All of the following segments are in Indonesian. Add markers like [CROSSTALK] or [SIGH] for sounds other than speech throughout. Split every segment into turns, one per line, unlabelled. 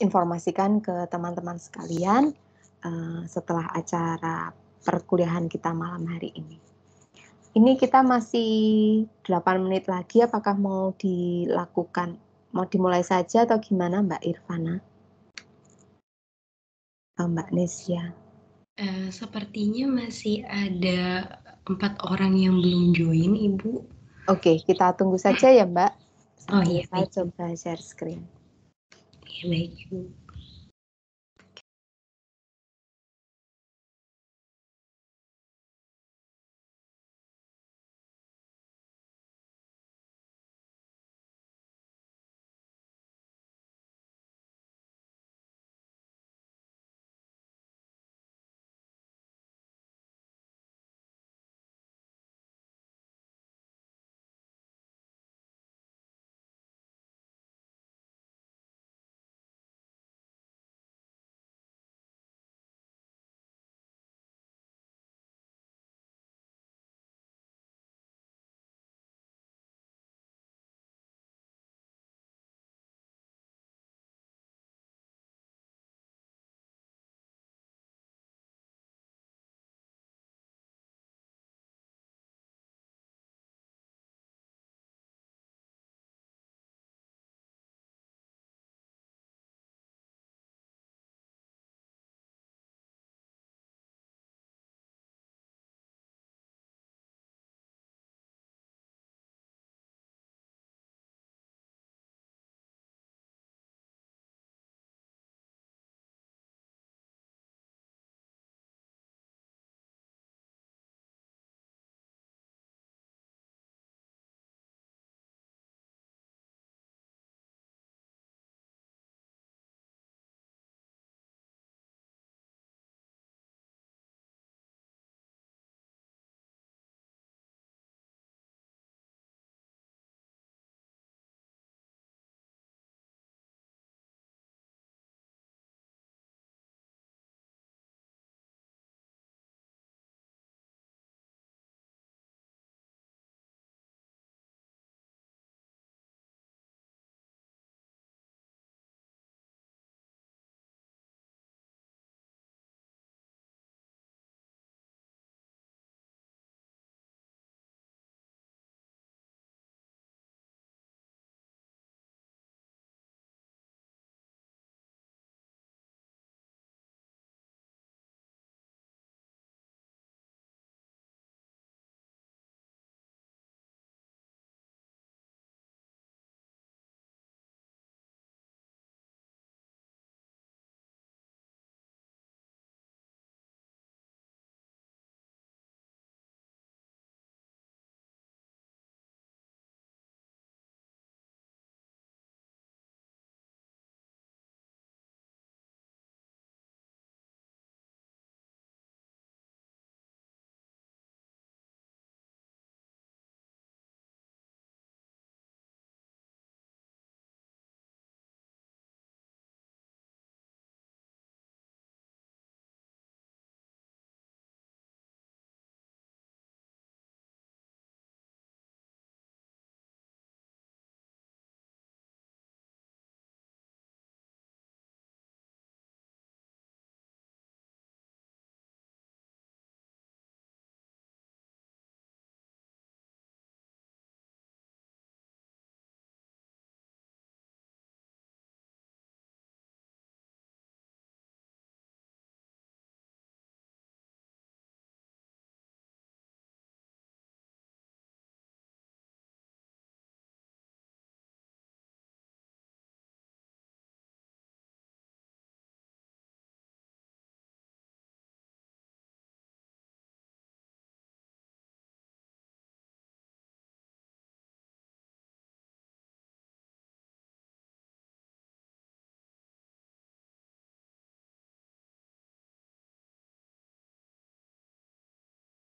informasikan ke teman-teman sekalian uh, setelah acara perkuliahan kita malam hari ini. Ini kita masih 8 menit lagi, apakah mau dilakukan, mau dimulai saja atau gimana Mbak Irvana? Atau Mbak Nesya
Uh, eh, sepertinya masih ada
empat orang yang belum join, Ibu. Oke, okay, kita tunggu saja ya Mbak. oh iya.
Saya coba share screen. I make you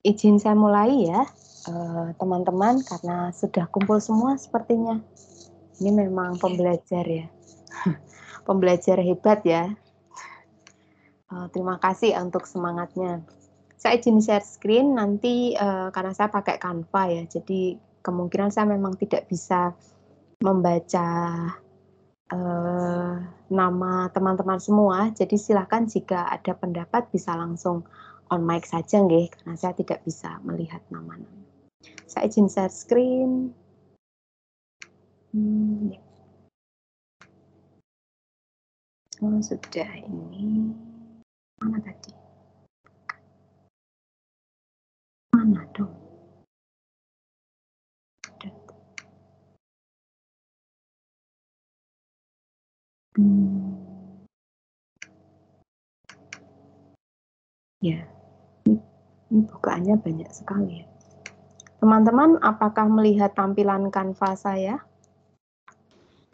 Izin saya mulai ya, eh, teman-teman, uh, karena sudah kumpul semua
sepertinya. Ini memang pembelajar ya, [LAUGHS] pembelajar hebat ya. uh, terima kasih untuk semangatnya. Saya izin share screen nanti uh, karena saya pakai Canva ya, jadi kemungkinan saya memang tidak bisa membaca nama teman-teman semua. Jadi silahkan jika ada pendapat bisa langsung on mic saja nggih
karena saya tidak bisa melihat nama-nama. Saya izin share screen. Hmm, ya. Oh, sudah ini mana tadi? Mana dong? Hmm. Ya. Yeah.
Ini bukaannya banyak sekali ya. Teman-teman, apakah melihat tampilan Canva saya?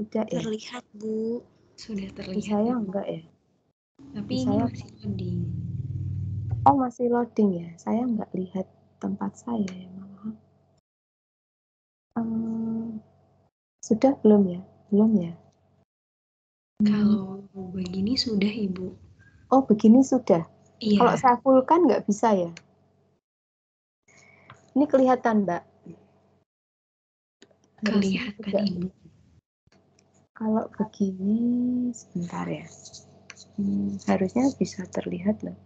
Tidak ya?
Terlihat, Bu. Sudah terlihat. saya ya, enggak ya? Tapi saya... masih
loading. Oh, masih loading ya? Saya
enggak lihat tempat saya ya, Mama. Um, eh, sudah belum ya? Belum ya? Kalau
begini sudah, Ibu.
Oh, begini sudah? Iya. Kalau saya full kan enggak bisa ya? Ini kelihatan, Mbak. Kelihatan ini. Kalau begini, sebentar ya.
Hmm, harusnya bisa terlihat loh.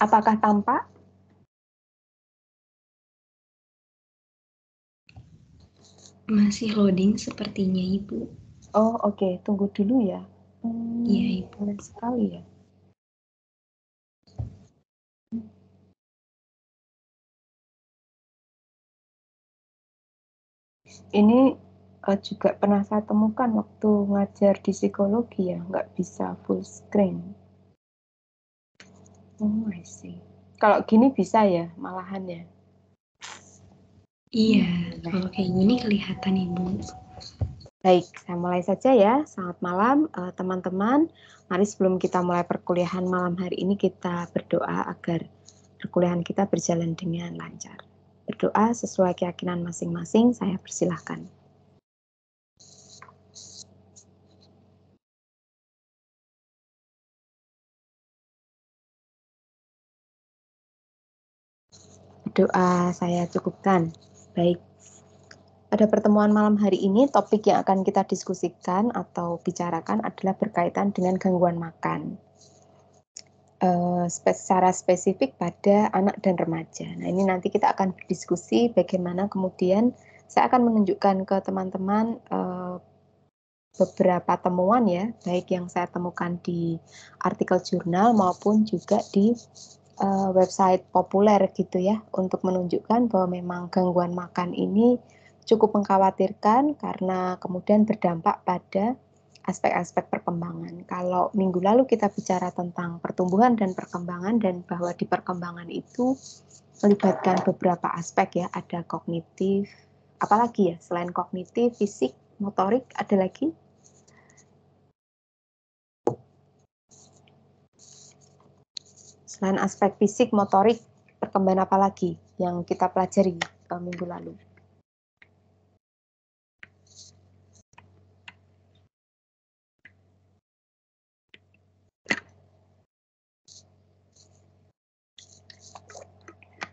Apakah tampak? Masih loading sepertinya Ibu. Oh oke, okay. tunggu dulu ya. Hmm, iya hmm, Ibu. Sekali ya. ini uh, juga pernah saya
temukan waktu ngajar di psikologi ya, nggak bisa full screen. Oh, I see. Kalau gini bisa ya, malahan ya. Iya, nah. kalau kayak gini kelihatan ibu. Baik, saya mulai saja ya. Selamat malam eh, teman-teman. Uh, Mari sebelum kita mulai perkuliahan malam hari ini kita berdoa agar perkuliahan kita berjalan dengan lancar
berdoa sesuai keyakinan masing-masing. Saya persilahkan. Doa saya cukupkan. Baik. Pada pertemuan malam hari ini, topik yang akan kita
diskusikan atau bicarakan adalah berkaitan dengan gangguan makan. Eh, secara spesifik pada anak dan remaja. Nah, ini nanti kita akan berdiskusi bagaimana kemudian saya akan menunjukkan ke teman-teman eh, beberapa temuan ya, baik yang saya temukan di artikel jurnal maupun juga di eh, website populer gitu ya, untuk menunjukkan bahwa memang gangguan makan ini cukup mengkhawatirkan karena kemudian berdampak pada aspek-aspek perkembangan. Kalau minggu lalu kita bicara tentang pertumbuhan dan perkembangan dan bahwa di perkembangan itu melibatkan beberapa aspek ya, ada kognitif, apalagi ya selain kognitif, fisik, motorik, ada lagi? Selain aspek fisik, motorik, perkembangan apa lagi yang kita
pelajari eh, minggu lalu?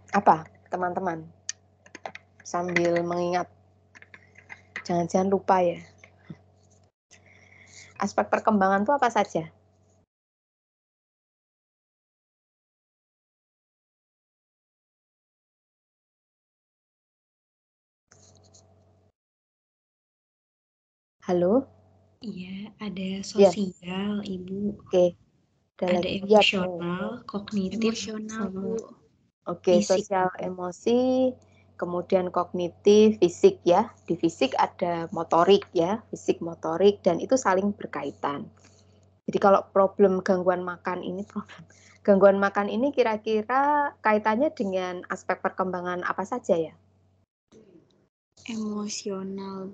apa teman-teman sambil mengingat jangan-jangan lupa ya
aspek perkembangan itu apa saja Halo? Iya, ada iya. sosial, ya. Ibu. Oke. Okay. Ada, ada iya,
emosional, ya. kognitif, emosional, Oke, okay, sosial emosi, kemudian kognitif, fisik ya. Di fisik ada motorik ya, fisik motorik dan itu saling berkaitan. Jadi kalau problem gangguan makan ini problem gangguan makan ini kira-kira kaitannya dengan aspek perkembangan apa
saja ya? Emosional.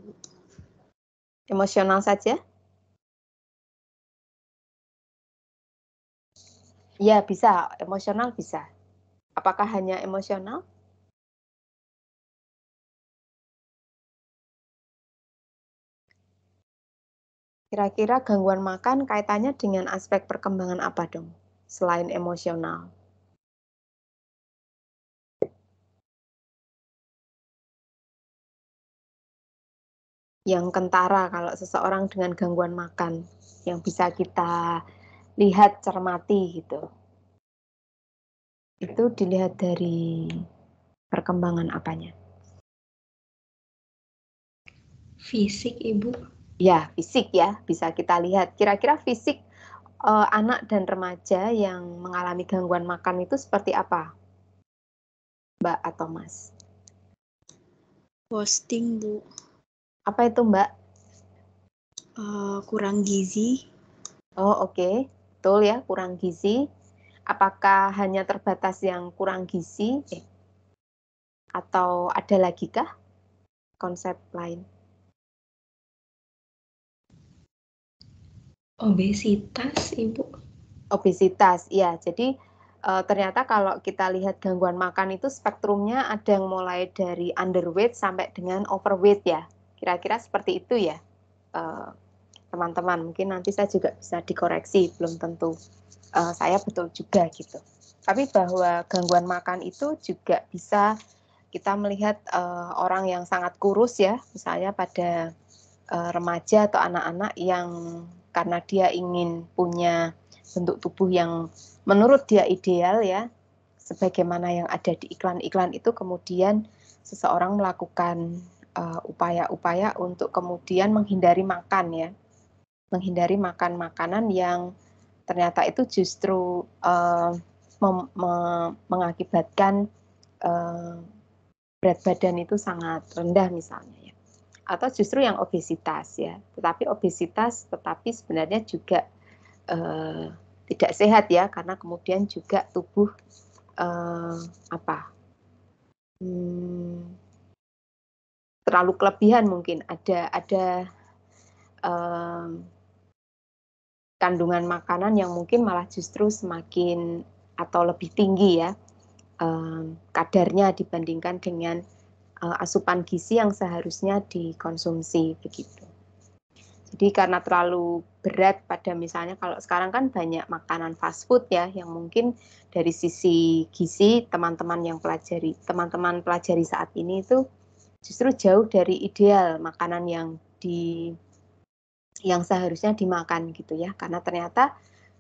Emosional saja? Ya, bisa. Emosional bisa apakah hanya emosional Kira-kira gangguan makan kaitannya dengan aspek perkembangan apa dong, selain emosional? Yang kentara kalau seseorang dengan gangguan makan, yang bisa kita lihat, cermati gitu itu dilihat dari perkembangan apanya? Fisik, Ibu.
Ya, fisik ya, bisa kita lihat. Kira-kira fisik uh, anak dan remaja yang mengalami gangguan makan itu seperti apa? Mbak atau Mas? Posting, Bu. Apa itu, Mbak? Uh, kurang gizi. Oh, oke. Okay. Betul ya, kurang gizi apakah hanya terbatas yang kurang gizi eh, atau ada lagi kah konsep lain? Obesitas, Ibu. Obesitas, ya. Jadi e, ternyata kalau kita lihat gangguan makan itu spektrumnya ada yang mulai dari underweight sampai dengan overweight ya. Kira-kira seperti itu ya e, teman-teman. Mungkin nanti saya juga bisa dikoreksi, belum tentu uh, saya betul juga gitu. Tapi bahwa gangguan makan itu juga bisa kita melihat uh, orang yang sangat kurus ya, misalnya pada uh, remaja atau anak-anak yang karena dia ingin punya bentuk tubuh yang menurut dia ideal ya, sebagaimana yang ada di iklan-iklan itu kemudian seseorang melakukan upaya-upaya uh, upaya -upaya untuk kemudian menghindari makan ya menghindari makan makanan yang ternyata itu justru uh, mem- me- mengakibatkan uh, berat badan itu sangat rendah misalnya ya atau justru yang obesitas ya tetapi obesitas tetapi sebenarnya juga uh, tidak sehat ya karena kemudian juga tubuh uh, apa hmm, terlalu kelebihan mungkin ada ada kandungan makanan yang mungkin malah justru semakin atau lebih tinggi ya um, kadarnya dibandingkan dengan uh, asupan gizi yang seharusnya dikonsumsi begitu. Jadi karena terlalu berat pada misalnya kalau sekarang kan banyak makanan fast food ya yang mungkin dari sisi gizi teman-teman yang pelajari teman-teman pelajari saat ini itu justru jauh dari ideal makanan yang di yang seharusnya dimakan gitu ya karena ternyata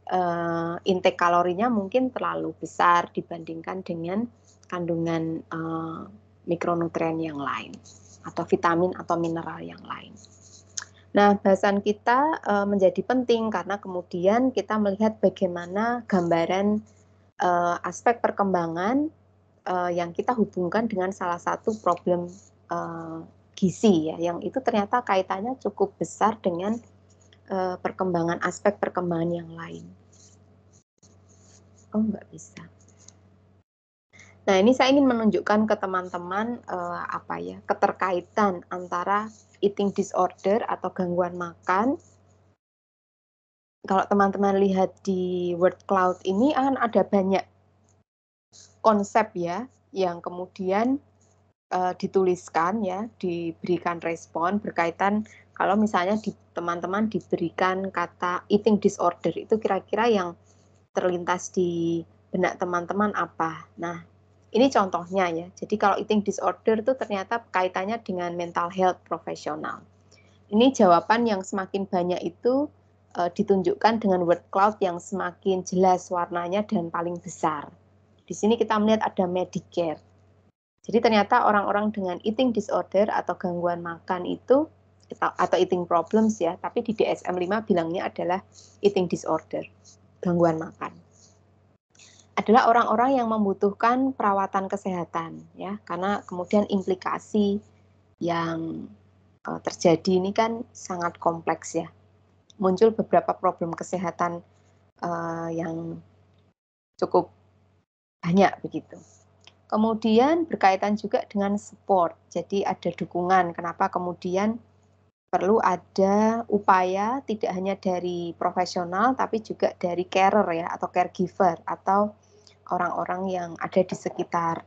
uh, intake kalorinya mungkin terlalu besar dibandingkan dengan kandungan uh, mikronutrien yang lain atau vitamin atau mineral yang lain. Nah, bahasan kita uh, menjadi penting karena kemudian kita melihat bagaimana gambaran uh, aspek perkembangan uh, yang kita hubungkan dengan salah satu problem uh, gizi ya, yang itu ternyata kaitannya cukup besar dengan Eh, perkembangan aspek perkembangan yang lain. Oh, nggak bisa. Nah, ini saya ingin menunjukkan ke teman-teman uh, apa ya, keterkaitan antara eating disorder atau gangguan makan. Kalau teman-teman lihat di word cloud ini akan ada banyak konsep ya yang kemudian uh, dituliskan ya, diberikan respon berkaitan kalau misalnya di teman-teman diberikan kata eating disorder itu kira-kira yang terlintas di benak teman-teman apa. Nah, ini contohnya ya. Jadi kalau eating disorder itu ternyata kaitannya dengan mental health profesional. Ini jawaban yang semakin banyak itu e, ditunjukkan dengan word cloud yang semakin jelas warnanya dan paling besar. Di sini kita melihat ada Medicare. Jadi ternyata orang-orang dengan eating disorder atau gangguan makan itu atau eating problems ya, tapi di DSM-5 bilangnya adalah eating disorder, gangguan makan. Adalah orang-orang yang membutuhkan perawatan kesehatan ya, karena kemudian implikasi yang uh, terjadi ini kan sangat kompleks ya. Muncul beberapa problem kesehatan uh, yang cukup banyak begitu. Kemudian berkaitan juga dengan support. Jadi ada dukungan kenapa kemudian perlu ada upaya tidak hanya dari profesional tapi juga dari carer ya atau caregiver atau orang-orang yang ada di sekitar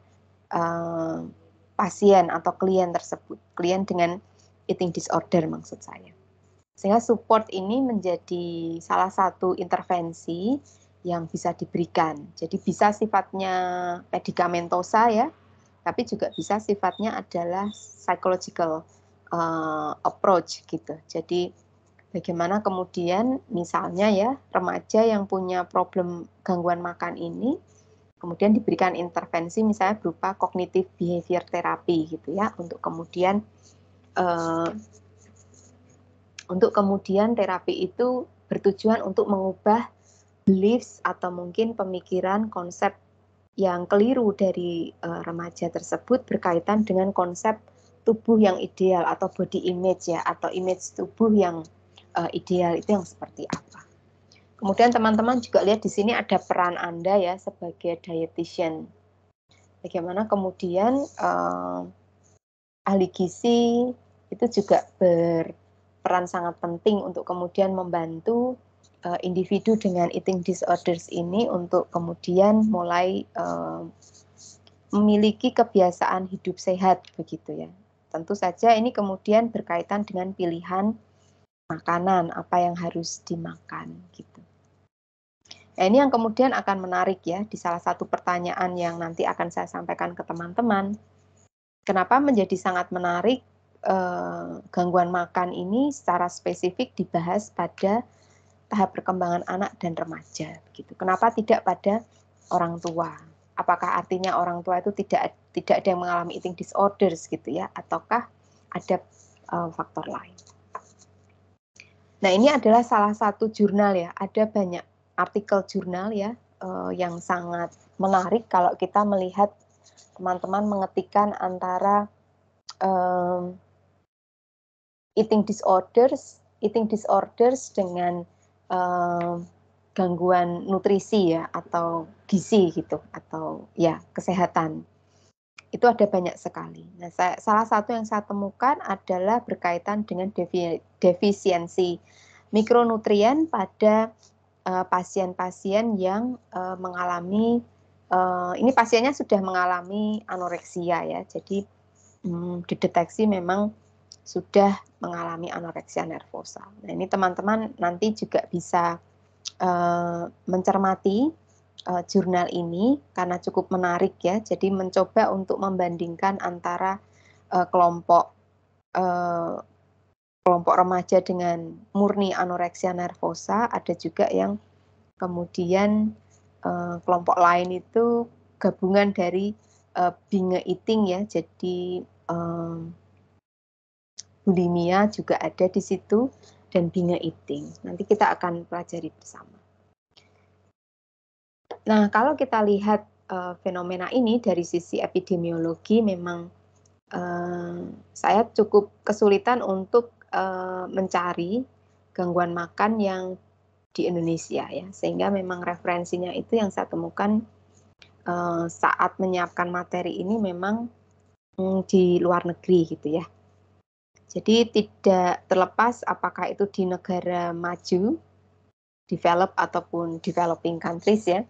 uh, pasien atau klien tersebut, klien dengan eating disorder maksud saya. Sehingga support ini menjadi salah satu intervensi yang bisa diberikan. Jadi bisa sifatnya medikamentosa ya, tapi juga bisa sifatnya adalah psychological uh, approach gitu. Jadi bagaimana kemudian misalnya ya remaja yang punya problem gangguan makan ini kemudian diberikan intervensi misalnya berupa kognitif behavior terapi gitu ya untuk kemudian uh, untuk kemudian terapi itu bertujuan untuk mengubah beliefs atau mungkin pemikiran konsep yang keliru dari uh, remaja tersebut berkaitan dengan konsep tubuh yang ideal atau body image ya atau image tubuh yang uh, ideal itu yang seperti apa. Kemudian teman-teman juga lihat di sini ada peran Anda ya sebagai dietitian. Bagaimana kemudian uh, ahli gizi itu juga berperan sangat penting untuk kemudian membantu uh, individu dengan eating disorders ini untuk kemudian mulai uh, memiliki kebiasaan hidup sehat begitu ya. Tentu saja ini kemudian berkaitan dengan pilihan makanan, apa yang harus dimakan gitu. Nah, ini yang kemudian akan menarik ya di salah satu pertanyaan yang nanti akan saya sampaikan ke teman-teman. Kenapa menjadi sangat menarik eh, gangguan makan ini secara spesifik dibahas pada tahap perkembangan anak dan remaja gitu. Kenapa tidak pada orang tua apakah artinya orang tua itu tidak tidak ada yang mengalami eating disorders gitu ya ataukah ada uh, faktor lain. Nah, ini adalah salah satu jurnal ya. Ada banyak artikel jurnal ya uh, yang sangat menarik kalau kita melihat teman-teman mengetikkan antara um, eating disorders, eating disorders dengan um, gangguan nutrisi ya atau gizi gitu atau ya kesehatan itu ada banyak sekali. Nah, saya, salah satu yang saya temukan adalah berkaitan dengan defi, defisiensi mikronutrien pada eh, pasien-pasien uh, yang uh, mengalami uh, ini pasiennya sudah mengalami anoreksia ya, jadi hmm, dideteksi memang sudah mengalami anoreksia nervosa. Nah, ini teman-teman nanti juga bisa Eh, mencermati uh, jurnal ini karena cukup menarik ya. Jadi mencoba untuk membandingkan antara uh, kelompok uh, kelompok remaja dengan murni anoreksia nervosa, ada juga yang kemudian uh, kelompok lain itu gabungan dari uh, binge eating ya. Jadi um, bulimia juga ada di situ dan binga eating. Nanti kita akan pelajari bersama. Nah, kalau kita lihat uh, fenomena ini dari sisi epidemiologi, memang uh, saya cukup kesulitan untuk uh, mencari gangguan makan yang di Indonesia ya, sehingga memang referensinya itu yang saya temukan uh, saat menyiapkan materi ini memang mm, di luar negeri gitu ya. Jadi tidak terlepas apakah itu di negara maju, develop ataupun developing countries ya.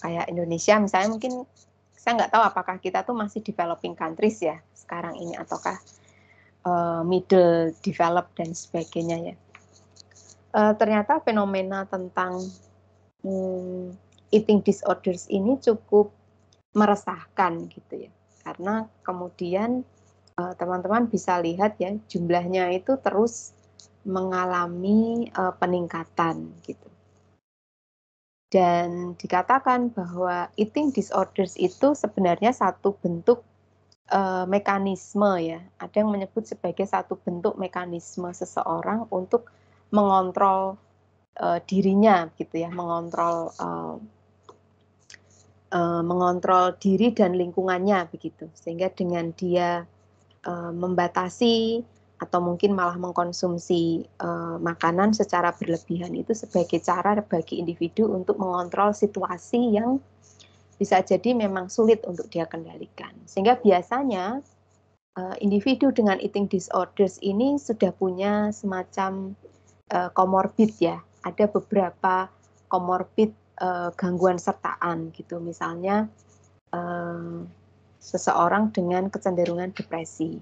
Kayak Indonesia misalnya mungkin saya nggak tahu apakah kita tuh masih developing countries ya sekarang ini ataukah uh, middle develop dan sebagainya ya. Uh, ternyata fenomena tentang hmm, eating disorders ini cukup meresahkan gitu ya. Karena kemudian Eh, teman-teman bisa lihat ya jumlahnya itu terus mengalami uh, peningkatan gitu. Dan dikatakan bahwa eating disorders itu sebenarnya satu bentuk uh, mekanisme ya. Ada yang menyebut sebagai satu bentuk mekanisme seseorang untuk mengontrol uh, dirinya gitu ya, mengontrol uh, mengontrol diri dan lingkungannya begitu. Sehingga dengan dia Eh, membatasi atau mungkin malah mengkonsumsi uh, makanan secara berlebihan itu sebagai cara bagi individu untuk mengontrol situasi yang bisa jadi memang sulit untuk dia kendalikan. Sehingga biasanya uh, individu dengan eating disorders ini sudah punya semacam komorbid uh, ya. Ada beberapa comorbid uh, gangguan sertaan gitu. Misalnya uh, seseorang dengan kecenderungan depresi.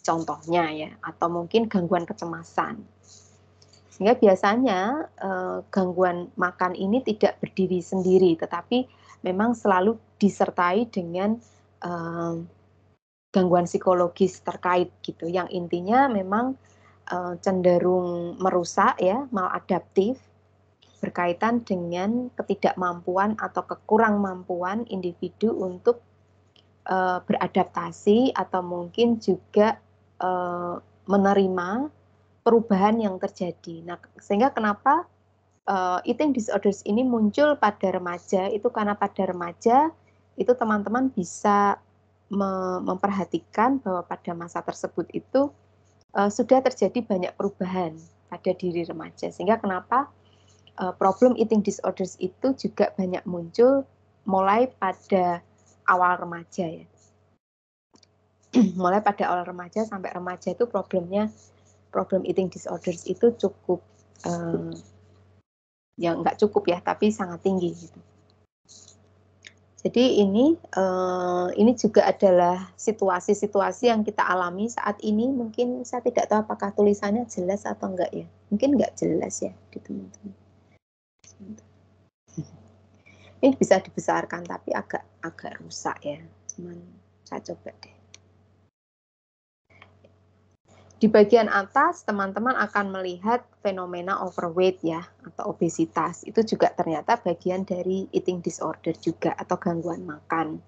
Contohnya ya, atau mungkin gangguan kecemasan. Sehingga biasanya eh, gangguan makan ini tidak berdiri sendiri, tetapi memang selalu disertai dengan eh, gangguan psikologis terkait gitu. Yang intinya memang eh, cenderung merusak ya, maladaptif berkaitan dengan ketidakmampuan atau kekurang mampuan individu untuk uh, beradaptasi atau mungkin juga uh, menerima perubahan yang terjadi. Nah, sehingga kenapa uh, eating disorders ini muncul pada remaja itu karena pada remaja itu teman-teman bisa me memperhatikan bahwa pada masa tersebut itu uh, sudah terjadi banyak perubahan pada diri remaja. Sehingga kenapa uh, problem eating disorders itu juga banyak muncul mulai pada awal remaja ya. [CLEARS THROAT] Mulai pada awal remaja sampai remaja itu problemnya problem eating disorders itu cukup eh, ya nggak cukup ya tapi sangat tinggi gitu. Jadi ini eh, ini juga adalah situasi-situasi yang kita alami saat ini. Mungkin saya tidak tahu apakah tulisannya jelas atau enggak ya. Mungkin enggak jelas ya di teman-teman ini eh, bisa dibesarkan tapi agak agak rusak ya cuman saya coba deh di bagian atas teman-teman akan melihat fenomena overweight ya atau obesitas itu juga ternyata bagian dari eating disorder juga atau gangguan makan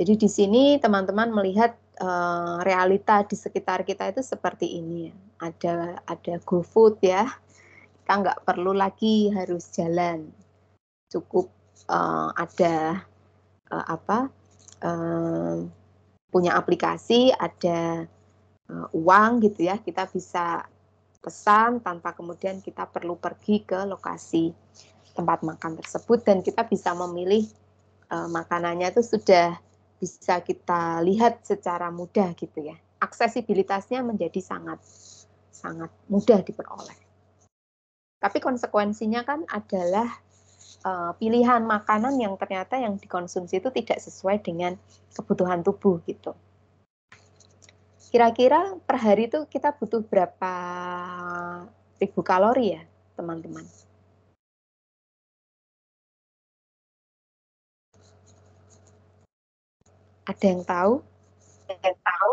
jadi di sini teman-teman melihat uh, realita di sekitar kita itu seperti ini ya. Ada ada GoFood ya. Kita nggak perlu lagi harus jalan cukup uh, ada uh, apa uh, punya aplikasi ada uh, uang gitu ya kita bisa pesan tanpa kemudian kita perlu pergi ke lokasi tempat makan tersebut dan kita bisa memilih uh, makanannya itu sudah bisa kita lihat secara mudah gitu ya aksesibilitasnya menjadi sangat sangat mudah diperoleh tapi konsekuensinya kan adalah uh, pilihan makanan yang ternyata yang dikonsumsi itu tidak sesuai dengan kebutuhan tubuh gitu. Kira-kira per hari itu kita butuh berapa
ribu kalori ya, teman-teman? Ada yang tahu? Ada yang tahu?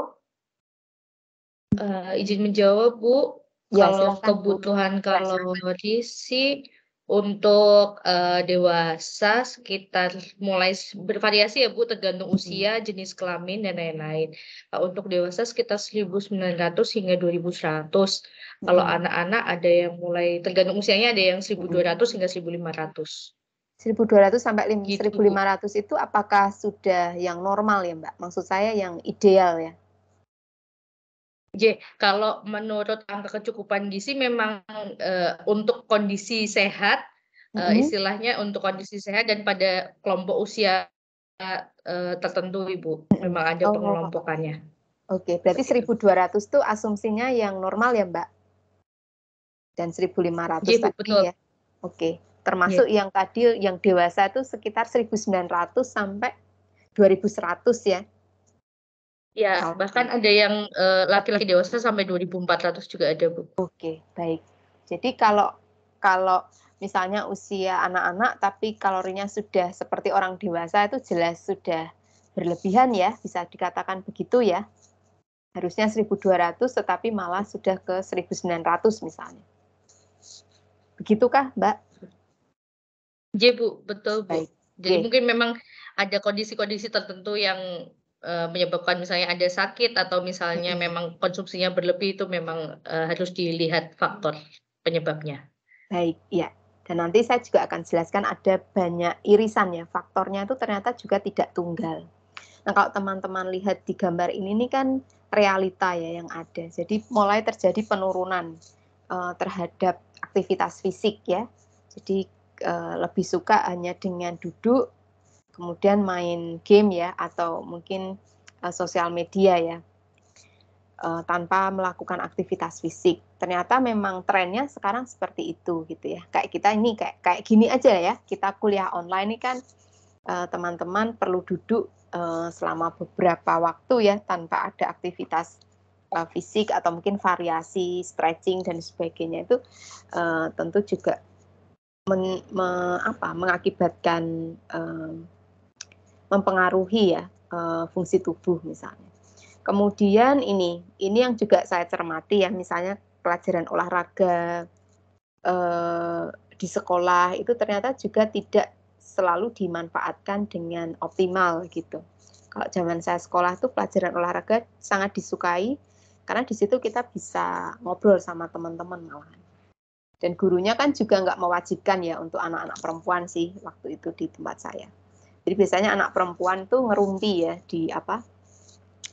Uh, izin menjawab Bu, ya, kalau silakan, kebutuhan Bu. kalori sih untuk uh, dewasa sekitar mulai bervariasi ya Bu tergantung hmm. usia, jenis kelamin dan lain-lain. Uh, untuk dewasa sekitar 1.900 hingga 2.100. Hmm. Kalau anak-anak ada yang mulai tergantung usianya ada yang 1.200 hmm. hingga 1.500.
1.200 sampai 1.500 gitu, ratus itu apakah sudah yang normal ya Mbak? Maksud saya yang ideal ya?
J, kalau menurut angka kecukupan gizi memang uh, untuk kondisi sehat, eh, mm-hmm. uh, istilahnya untuk kondisi sehat dan pada kelompok usia uh, tertentu Ibu, memang ada oh. pengelompokannya.
Oke, okay, berarti 1.200 itu asumsinya yang normal ya Mbak? Dan 1.500 J, iya, tadi betul. ya? Oke, okay. termasuk iya. yang tadi yang dewasa itu sekitar 1.900 sampai 2.100 ya?
Ya, bahkan ada yang eh, laki-laki uh, dewasa sampai 2400 juga ada, Bu. Oke, baik. Jadi kalau
kalau misalnya usia anak-anak tapi kalorinya sudah seperti orang dewasa itu jelas sudah berlebihan ya, bisa dikatakan begitu ya. Harusnya 1200 tetapi malah sudah ke 1900 misalnya. Begitukah, Mbak? Iya,
Bu, betul, Bu. Baik. Jadi okay. mungkin memang ada kondisi-kondisi tertentu yang Eh, menyebabkan misalnya ada sakit atau misalnya hmm. memang konsumsinya berlebih itu memang uh, harus dilihat faktor penyebabnya.
Baik, ya. Dan nanti saya juga akan jelaskan ada banyak irisannya, faktornya itu ternyata juga tidak tunggal. Nah, kalau teman-teman lihat di gambar ini ini kan realita ya yang ada. Jadi mulai terjadi penurunan uh, terhadap aktivitas fisik ya. Jadi uh, lebih suka hanya dengan duduk kemudian main game ya atau mungkin uh, sosial media ya uh, tanpa melakukan aktivitas fisik. Ternyata memang trennya sekarang seperti itu gitu ya. Kayak kita ini kayak kayak gini aja ya. Kita kuliah online ini kan eh, teman-teman uh, perlu duduk uh, selama beberapa waktu ya tanpa ada aktivitas fisik atau mungkin variasi stretching dan sebagainya itu uh, tentu juga men, me, apa, mengakibatkan uh, mempengaruhi ya e, fungsi tubuh misalnya. Kemudian ini, ini yang juga saya cermati ya, misalnya pelajaran olahraga e, di sekolah itu ternyata juga tidak selalu dimanfaatkan dengan optimal gitu. Kalau zaman saya sekolah tuh pelajaran olahraga sangat disukai karena di situ kita bisa ngobrol sama teman-teman malahan. Dan gurunya kan juga nggak mewajibkan ya untuk anak-anak perempuan sih waktu itu di tempat saya jadi biasanya anak perempuan tuh ngerumpi ya di apa?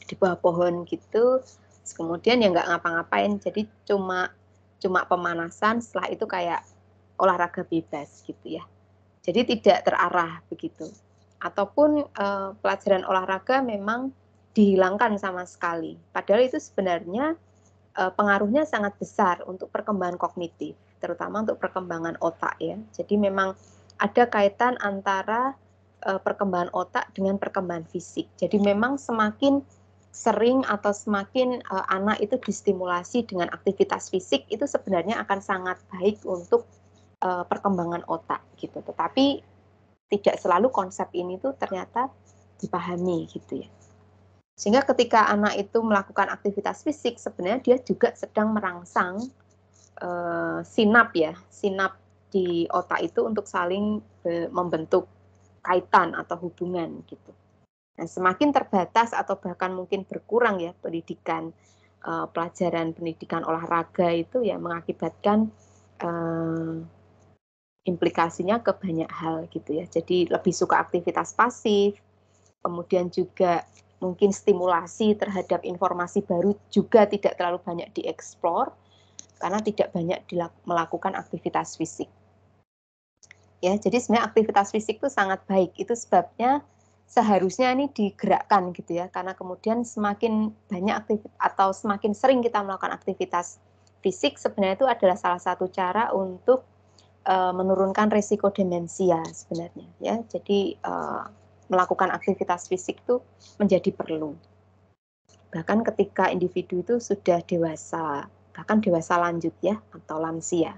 Di bawah pohon gitu. Terus kemudian ya nggak ngapa-ngapain. Jadi cuma cuma pemanasan. Setelah itu kayak olahraga bebas gitu ya. Jadi tidak terarah begitu. Ataupun eh, pelajaran olahraga memang dihilangkan sama sekali. Padahal itu sebenarnya eh, pengaruhnya sangat besar untuk perkembangan kognitif, terutama untuk perkembangan otak ya. Jadi memang ada kaitan antara Eh, perkembangan otak dengan perkembangan fisik. Jadi hmm. memang semakin sering atau semakin uh, anak itu distimulasi dengan aktivitas fisik itu sebenarnya akan sangat baik untuk uh, perkembangan otak gitu. Tetapi tidak selalu konsep ini tuh ternyata dipahami gitu ya. Sehingga ketika anak itu melakukan aktivitas fisik sebenarnya dia juga sedang merangsang uh, sinap ya, sinap di otak itu untuk saling membentuk kaitan atau hubungan gitu. Nah, semakin terbatas atau bahkan mungkin berkurang ya pendidikan uh, pelajaran pendidikan olahraga itu ya mengakibatkan uh, implikasinya ke banyak hal gitu ya. Jadi lebih suka aktivitas pasif, kemudian juga mungkin stimulasi terhadap informasi baru juga tidak terlalu banyak dieksplor karena tidak banyak melakukan aktivitas fisik ya jadi sebenarnya aktivitas fisik itu sangat baik itu sebabnya seharusnya ini digerakkan gitu ya karena kemudian semakin banyak aktivitas atau semakin sering kita melakukan aktivitas fisik sebenarnya itu adalah salah satu cara untuk uh, menurunkan risiko demensia sebenarnya ya jadi uh, melakukan aktivitas fisik itu menjadi perlu bahkan ketika individu itu sudah dewasa bahkan dewasa lanjut ya atau lansia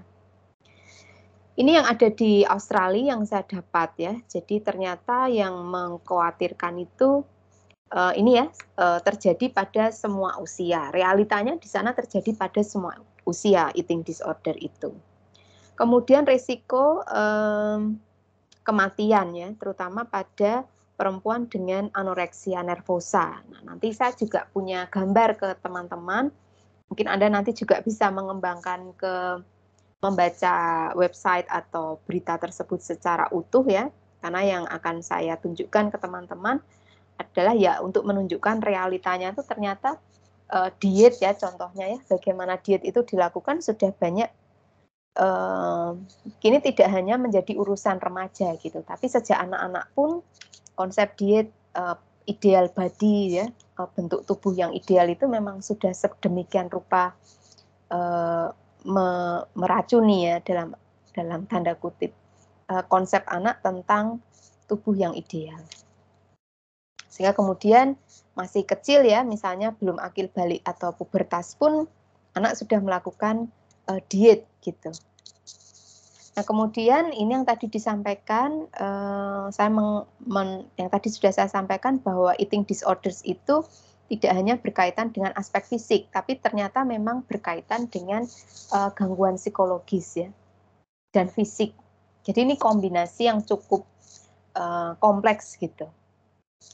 ini yang ada di Australia yang saya dapat ya. Jadi ternyata yang mengkhawatirkan itu uh, ini ya uh, terjadi pada semua usia. Realitanya di sana terjadi pada semua usia eating disorder itu. Kemudian risiko um, kematian ya, terutama pada perempuan dengan anoreksia nervosa. Nah, nanti saya juga punya gambar ke teman-teman. Mungkin Anda nanti juga bisa mengembangkan ke membaca website atau berita tersebut secara utuh ya, karena yang akan saya tunjukkan ke teman-teman adalah ya untuk menunjukkan realitanya itu ternyata uh, diet ya contohnya ya, bagaimana diet itu dilakukan sudah banyak uh, kini tidak hanya menjadi urusan remaja gitu, tapi sejak anak-anak pun konsep diet uh, ideal body ya, uh, bentuk tubuh yang ideal itu memang sudah sedemikian rupa uh, me meracuni ya dalam dalam tanda kutip uh, konsep anak tentang tubuh yang ideal. Sehingga kemudian masih kecil ya, misalnya belum akil balik atau pubertas pun anak sudah melakukan uh, diet gitu. Nah kemudian ini yang tadi disampaikan, uh, saya meng, men, yang tadi sudah saya sampaikan bahwa eating disorders itu tidak hanya berkaitan dengan aspek fisik, tapi ternyata memang berkaitan dengan uh, gangguan psikologis ya dan fisik. Jadi ini kombinasi yang cukup uh, kompleks gitu.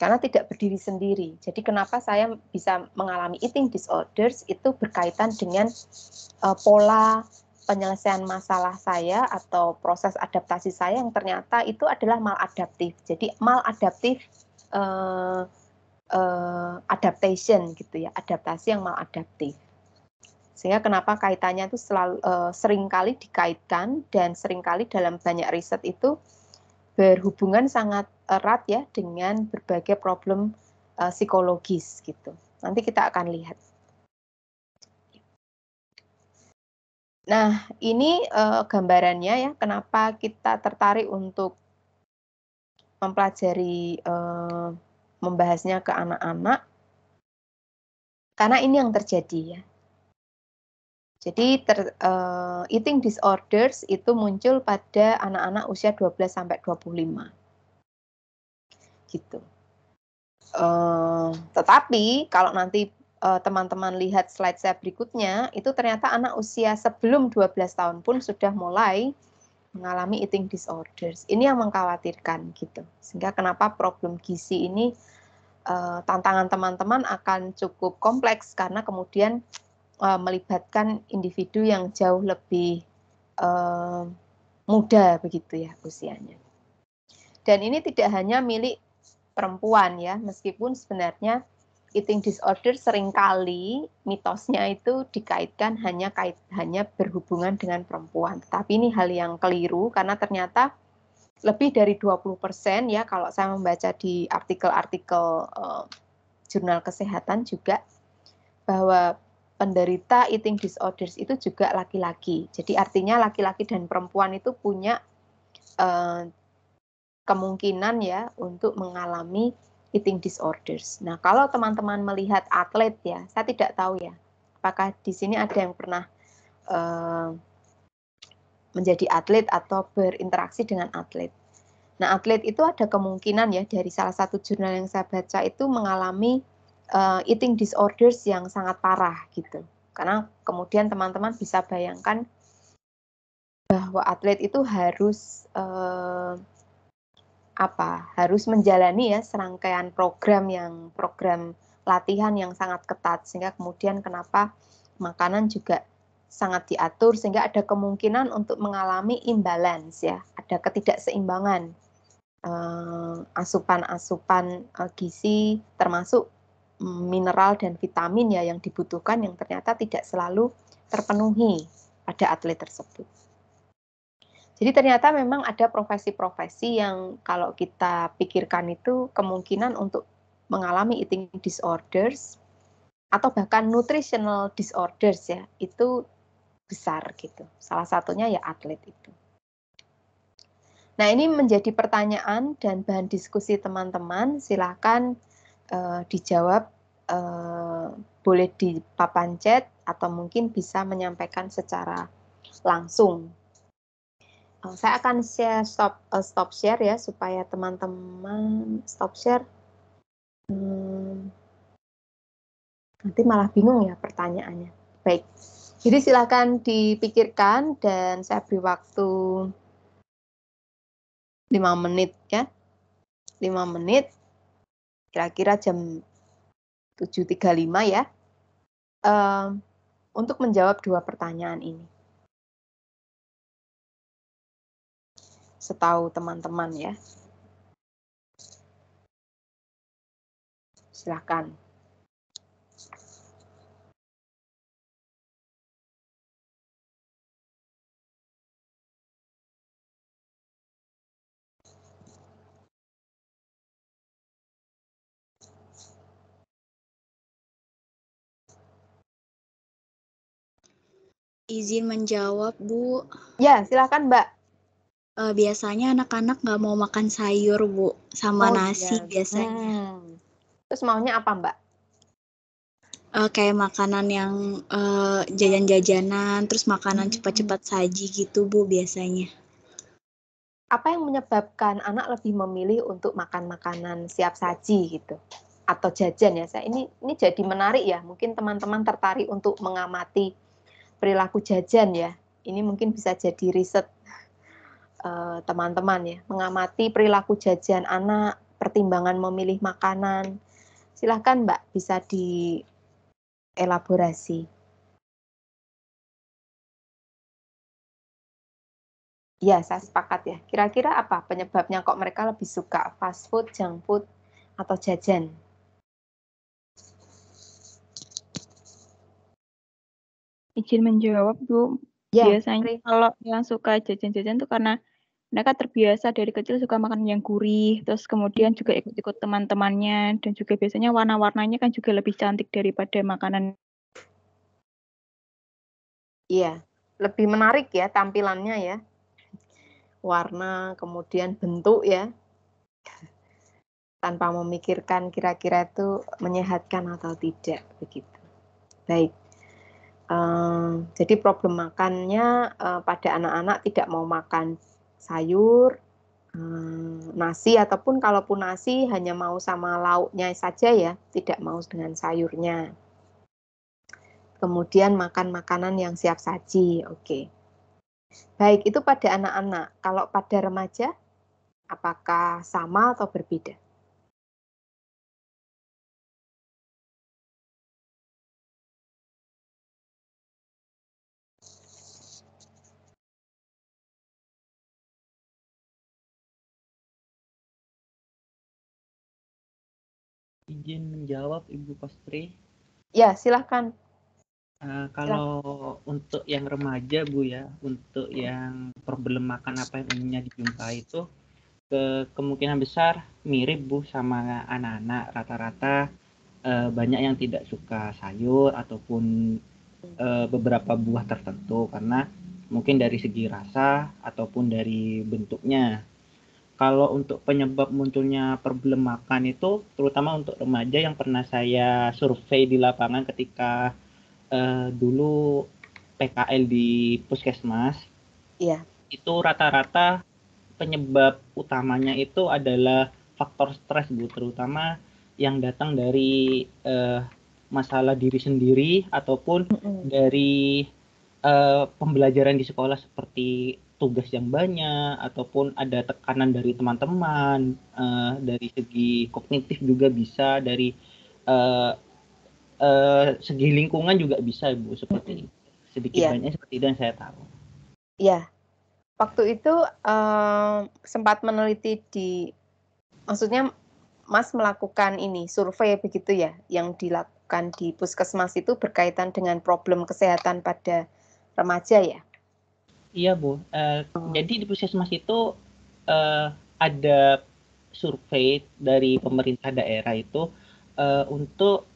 Karena tidak berdiri sendiri. Jadi kenapa saya bisa mengalami eating disorders itu berkaitan dengan uh, pola penyelesaian masalah saya atau proses adaptasi saya yang ternyata itu adalah maladaptif. Jadi maladaptif Uh, uh, adaptation gitu ya, adaptasi yang mau adaptif. Sehingga kenapa kaitannya itu selalu uh, seringkali dikaitkan dan seringkali dalam banyak riset itu berhubungan sangat erat ya dengan berbagai problem uh, psikologis gitu. Nanti kita akan lihat. Nah, ini uh, gambarannya ya kenapa kita tertarik untuk mempelajari uh, membahasnya ke anak-anak karena ini yang terjadi ya. Jadi ter, uh, eating disorders itu muncul pada anak-anak usia 12 sampai 25. Gitu.
Uh,
tetapi kalau nanti eh, teman-teman uh, lihat slide saya berikutnya, itu ternyata anak usia sebelum 12 tahun pun sudah mulai mengalami eating disorders. Ini yang mengkhawatirkan gitu. Sehingga kenapa problem gizi ini uh, tantangan teman-teman akan cukup kompleks karena kemudian uh, melibatkan individu yang jauh lebih uh, muda begitu ya usianya. Dan ini tidak hanya milik perempuan ya, meskipun sebenarnya eating disorder seringkali mitosnya itu dikaitkan hanya kait hanya berhubungan dengan perempuan. Tapi ini hal yang keliru karena ternyata lebih dari 20% ya kalau saya membaca di artikel-artikel uh, jurnal kesehatan juga bahwa penderita eating disorders itu juga laki-laki. Jadi artinya laki-laki dan perempuan itu punya uh, kemungkinan ya untuk mengalami eating disorders. Nah, kalau teman-teman melihat atlet ya, saya tidak tahu ya, apakah di sini ada yang pernah uh, menjadi atlet atau berinteraksi dengan atlet. Nah, atlet itu ada kemungkinan ya dari salah satu jurnal yang saya baca itu mengalami uh, eating disorders yang sangat parah gitu. Karena kemudian teman-teman bisa bayangkan bahwa atlet itu harus uh, apa harus menjalani ya serangkaian program yang program latihan yang sangat ketat sehingga kemudian kenapa makanan juga sangat diatur sehingga ada kemungkinan untuk mengalami imbalance ya ada ketidakseimbangan eh, asupan-asupan eh, gizi termasuk mm, mineral dan vitamin ya yang dibutuhkan yang ternyata tidak selalu terpenuhi pada atlet tersebut. Jadi ternyata memang ada profesi-profesi yang kalau kita pikirkan itu kemungkinan untuk mengalami eating disorders atau bahkan nutritional disorders ya itu besar gitu. Salah satunya ya atlet itu. Nah ini menjadi pertanyaan dan bahan diskusi teman-teman. Silahkan uh, eh, dijawab uh, boleh di papan chat atau mungkin bisa menyampaikan secara langsung Oh, saya akan share stop uh, stop share ya supaya teman-teman stop share hmm, nanti malah bingung ya pertanyaannya baik jadi silahkan dipikirkan dan saya beri waktu 5 menit ya 5 menit kira-kira jam 7.35 ya um, untuk menjawab dua pertanyaan ini
setahu teman-teman ya. Silahkan. Izin menjawab, Bu. Ya, silakan, Mbak uh, biasanya anak-anak nggak mau makan
sayur bu sama oh, nasi iya. biasanya. Hmm. Terus maunya apa mbak?
Uh, kayak makanan yang uh, jajan-jajanan, terus makanan hmm.
cepat-cepat saji gitu bu biasanya. Apa yang menyebabkan anak lebih memilih untuk makan makanan siap saji gitu? atau jajan ya saya ini ini jadi menarik ya mungkin teman-teman tertarik untuk mengamati perilaku jajan ya ini mungkin bisa jadi riset Eh, teman-teman uh, ya, mengamati perilaku jajan anak, pertimbangan memilih makanan. Silahkan Mbak bisa
dielaborasi. Ya, saya sepakat ya. Kira-kira apa penyebabnya kok mereka
lebih suka fast food, junk food, atau jajan? Izin menjawab, Bu.
Ya, biasanya
kalau yang suka jajan-jajan tuh karena mereka terbiasa dari kecil suka makan yang gurih, terus kemudian juga ikut-ikut teman-temannya dan juga biasanya warna-warnanya kan juga lebih cantik daripada makanan.
Iya, lebih
menarik ya tampilannya ya. Warna, kemudian bentuk ya. Tanpa memikirkan kira-kira itu menyehatkan atau tidak begitu. Baik. Um, jadi problem makannya uh, pada anak-anak tidak mau makan sayur, eh, nasi ataupun kalaupun nasi hanya mau sama lauknya saja ya, tidak mau dengan sayurnya. Kemudian makan makanan yang siap saji. Oke. Baik, itu pada anak-anak. Kalau pada remaja apakah
sama atau berbeda? izin menjawab Ibu Kostri? Ya, silahkan.
Uh, eh, kalau silahkan. untuk yang remaja Bu ya, untuk yang problem makan apa yang umumnya dijumpai itu ke kemungkinan besar mirip Bu sama anak-anak rata-rata uh, banyak yang tidak suka sayur ataupun uh, beberapa buah tertentu karena mungkin dari segi rasa ataupun dari bentuknya kalau untuk penyebab munculnya makan itu terutama untuk remaja yang pernah saya survei di lapangan ketika uh, dulu PKL di puskesmas. Iya. Itu rata-rata penyebab utamanya itu adalah faktor stres Bu, terutama yang datang dari uh, masalah diri sendiri ataupun mm -hmm. dari uh, pembelajaran di sekolah seperti tugas yang banyak ataupun ada tekanan dari teman-teman uh, dari segi kognitif juga bisa dari uh, uh, segi lingkungan juga bisa ibu seperti mm sedikit yeah. banyak seperti itu yang saya tahu. ya
yeah. waktu itu uh, sempat meneliti di maksudnya Mas melakukan ini survei begitu ya yang dilakukan di puskesmas itu berkaitan dengan problem kesehatan pada remaja ya.
Iya bu. Uh, oh. Jadi di puskesmas itu uh, ada survei dari pemerintah daerah itu uh, untuk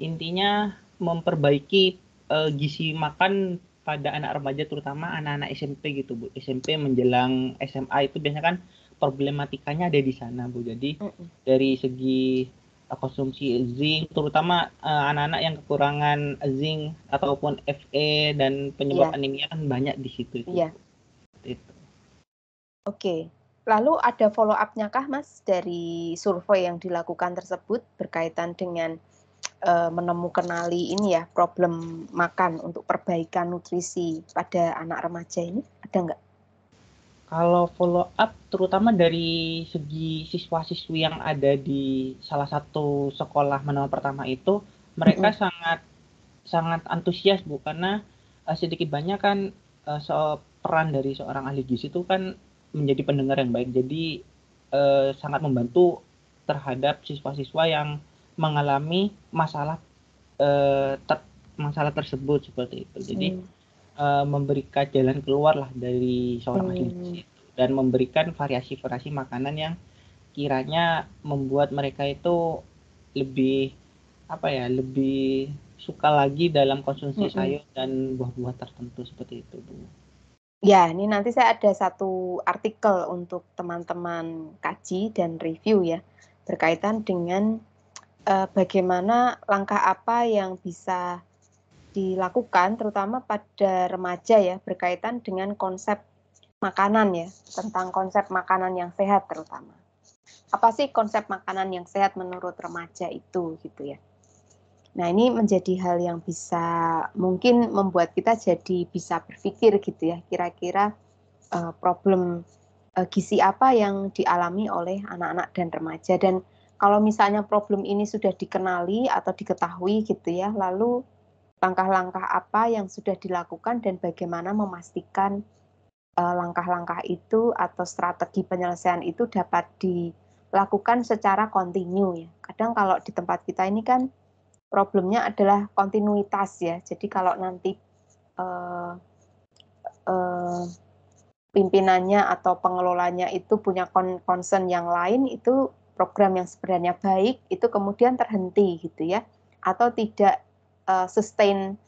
intinya memperbaiki uh, gizi makan pada anak remaja terutama anak-anak SMP gitu bu. SMP menjelang SMA itu biasanya kan problematikanya ada di sana bu. Jadi uh -uh. dari segi konsumsi zinc terutama anak eh, anak-anak yang kekurangan zinc ataupun Fe dan penyebab yeah. anemia kan banyak di situ itu. Yeah. Itu.
Oke. Okay. Lalu ada follow up-nya kah Mas dari survei yang dilakukan tersebut berkaitan dengan uh, menemukan kenali ini ya problem makan untuk perbaikan nutrisi pada
anak remaja ini ada nggak? kalau follow up terutama dari segi siswa-siswi yang ada di salah satu sekolah menengah pertama itu mereka mm -hmm. sangat sangat antusias Bu karena uh, sedikit banyak kan uh, so, peran dari seorang ahli gizi itu kan menjadi pendengar yang baik jadi uh, sangat membantu terhadap siswa-siswa yang mengalami masalah uh, ter masalah tersebut seperti itu. Jadi mm uh, memberikan jalan keluar lah dari seorang hmm. ahli itu dan memberikan variasi-variasi makanan yang kiranya membuat mereka itu lebih apa ya lebih suka lagi dalam konsumsi -hmm. sayur dan buah-buah tertentu seperti itu bu.
Ya, ini nanti saya ada satu artikel untuk teman-teman kaji dan review ya berkaitan dengan uh, bagaimana langkah apa yang bisa dilakukan terutama pada remaja ya berkaitan dengan konsep makanan ya tentang konsep makanan yang sehat terutama apa sih konsep makanan yang sehat menurut remaja itu gitu ya nah ini menjadi hal yang bisa mungkin membuat kita jadi bisa berpikir gitu ya kira-kira uh, problem uh, gizi apa yang dialami oleh anak-anak dan remaja dan kalau misalnya problem ini sudah dikenali atau diketahui gitu ya lalu langkah-langkah apa yang sudah dilakukan dan bagaimana memastikan eh, langkah-langkah itu atau strategi penyelesaian itu dapat dilakukan secara kontinu ya. Kadang kalau di tempat kita ini kan problemnya adalah kontinuitas ya. Jadi kalau nanti eh, eh, pimpinannya atau pengelolanya itu punya concern yang lain itu program yang sebenarnya baik itu kemudian terhenti gitu ya atau tidak uh, sustain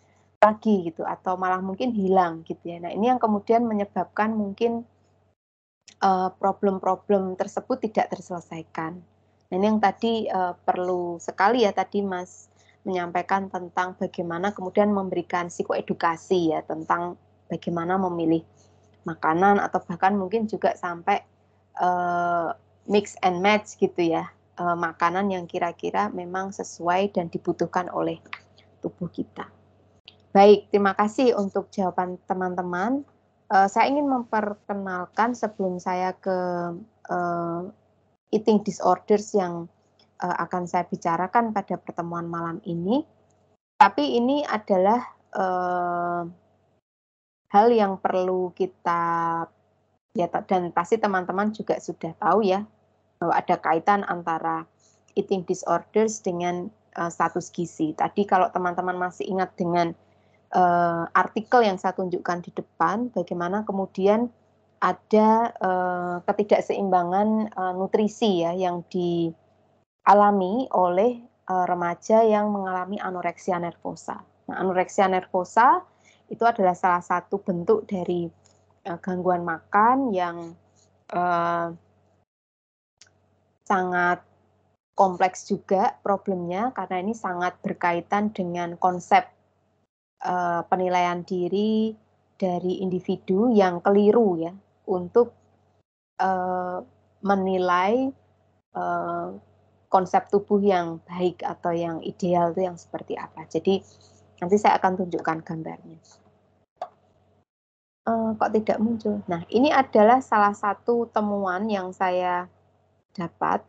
lagi gitu atau malah mungkin hilang gitu ya. Nah ini yang kemudian menyebabkan mungkin eh, problem-problem uh, tersebut tidak terselesaikan. Nah ini yang tadi uh, perlu sekali ya tadi Mas menyampaikan tentang bagaimana kemudian memberikan psikoedukasi ya tentang bagaimana memilih makanan atau bahkan mungkin juga sampai uh, mix and match gitu ya uh, makanan yang kira-kira memang sesuai dan dibutuhkan oleh tubuh kita. Baik, terima kasih untuk jawaban teman-teman. Uh, saya ingin memperkenalkan sebelum saya ke uh, eating disorders yang uh, akan saya bicarakan pada pertemuan malam ini. Tapi ini adalah uh, hal yang perlu kita ya dan pasti teman-teman juga sudah tahu ya bahwa ada kaitan antara eating disorders dengan Eh, status gizi. Tadi kalau teman-teman masih ingat dengan uh, artikel yang saya tunjukkan di depan, bagaimana kemudian ada uh, ketidakseimbangan uh, nutrisi ya yang dialami oleh uh, remaja yang mengalami anoreksia nervosa. Nah, anoreksia nervosa itu adalah salah satu bentuk dari uh, gangguan makan yang uh, sangat kompleks juga problemnya karena ini sangat berkaitan dengan konsep uh, penilaian diri dari individu yang keliru ya untuk uh, menilai uh, konsep tubuh yang baik atau yang ideal itu yang seperti apa. Jadi nanti saya akan tunjukkan gambarnya. Uh, kok tidak muncul? Nah, ini adalah salah satu temuan yang saya dapat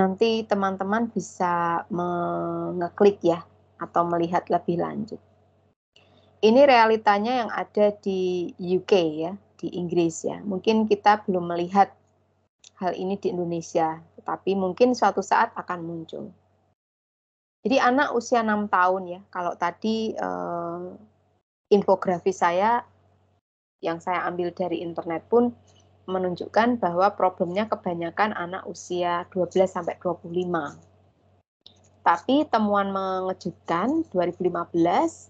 Nanti teman-teman bisa mengeklik ya atau melihat lebih lanjut. Ini realitanya yang ada di UK ya, di Inggris ya. Mungkin kita belum melihat hal ini di Indonesia, tetapi mungkin suatu saat akan muncul. Jadi anak usia 6 tahun ya, kalau tadi eh, infografis saya yang saya ambil dari internet pun menunjukkan bahwa problemnya kebanyakan anak usia 12 sampai 25. Tapi temuan mengejutkan 2015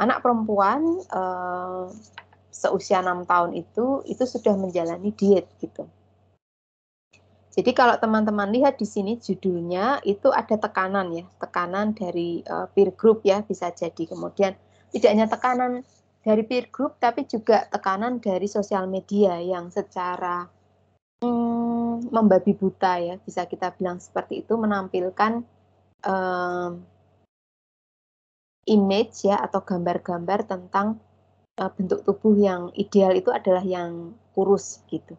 anak perempuan eh, seusia 6 tahun itu itu sudah menjalani diet gitu. Jadi kalau teman-teman lihat di sini judulnya itu ada tekanan ya, tekanan dari uh, peer group ya bisa jadi. Kemudian tidak hanya tekanan dari peer group tapi juga tekanan dari sosial media yang secara hmm, membabi buta ya bisa kita bilang seperti itu menampilkan um, image ya atau gambar-gambar tentang uh, bentuk tubuh yang ideal itu adalah yang kurus gitu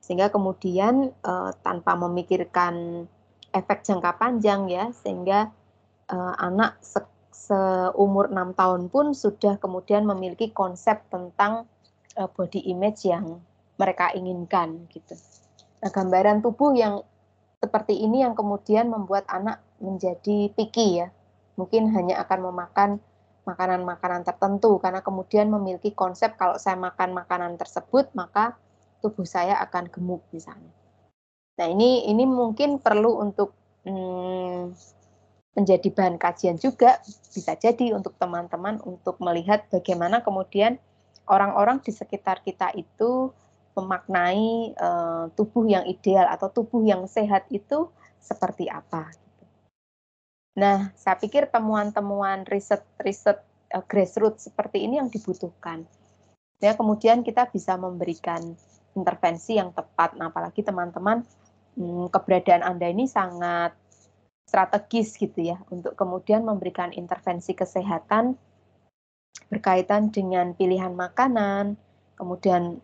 sehingga kemudian uh, tanpa memikirkan efek jangka panjang ya sehingga uh, anak seumur enam tahun pun sudah kemudian memiliki konsep tentang uh, body image yang mereka inginkan gitu. Nah, gambaran tubuh yang seperti ini yang kemudian membuat anak menjadi picky ya. Mungkin hanya akan memakan makanan-makanan tertentu karena kemudian memiliki konsep kalau saya makan makanan tersebut maka tubuh saya akan gemuk misalnya. Nah, ini ini mungkin perlu untuk hmm, menjadi bahan kajian juga bisa jadi untuk teman-teman untuk melihat bagaimana kemudian orang-orang di sekitar kita itu memaknai e, tubuh yang ideal atau tubuh yang sehat itu seperti apa. Nah, saya pikir temuan-temuan riset-riset e, eh, grassroots seperti ini yang dibutuhkan. Ya, kemudian kita bisa memberikan intervensi yang tepat. Nah, apalagi teman-teman hmm, keberadaan Anda ini sangat strategis gitu ya untuk kemudian memberikan intervensi kesehatan berkaitan dengan pilihan makanan, kemudian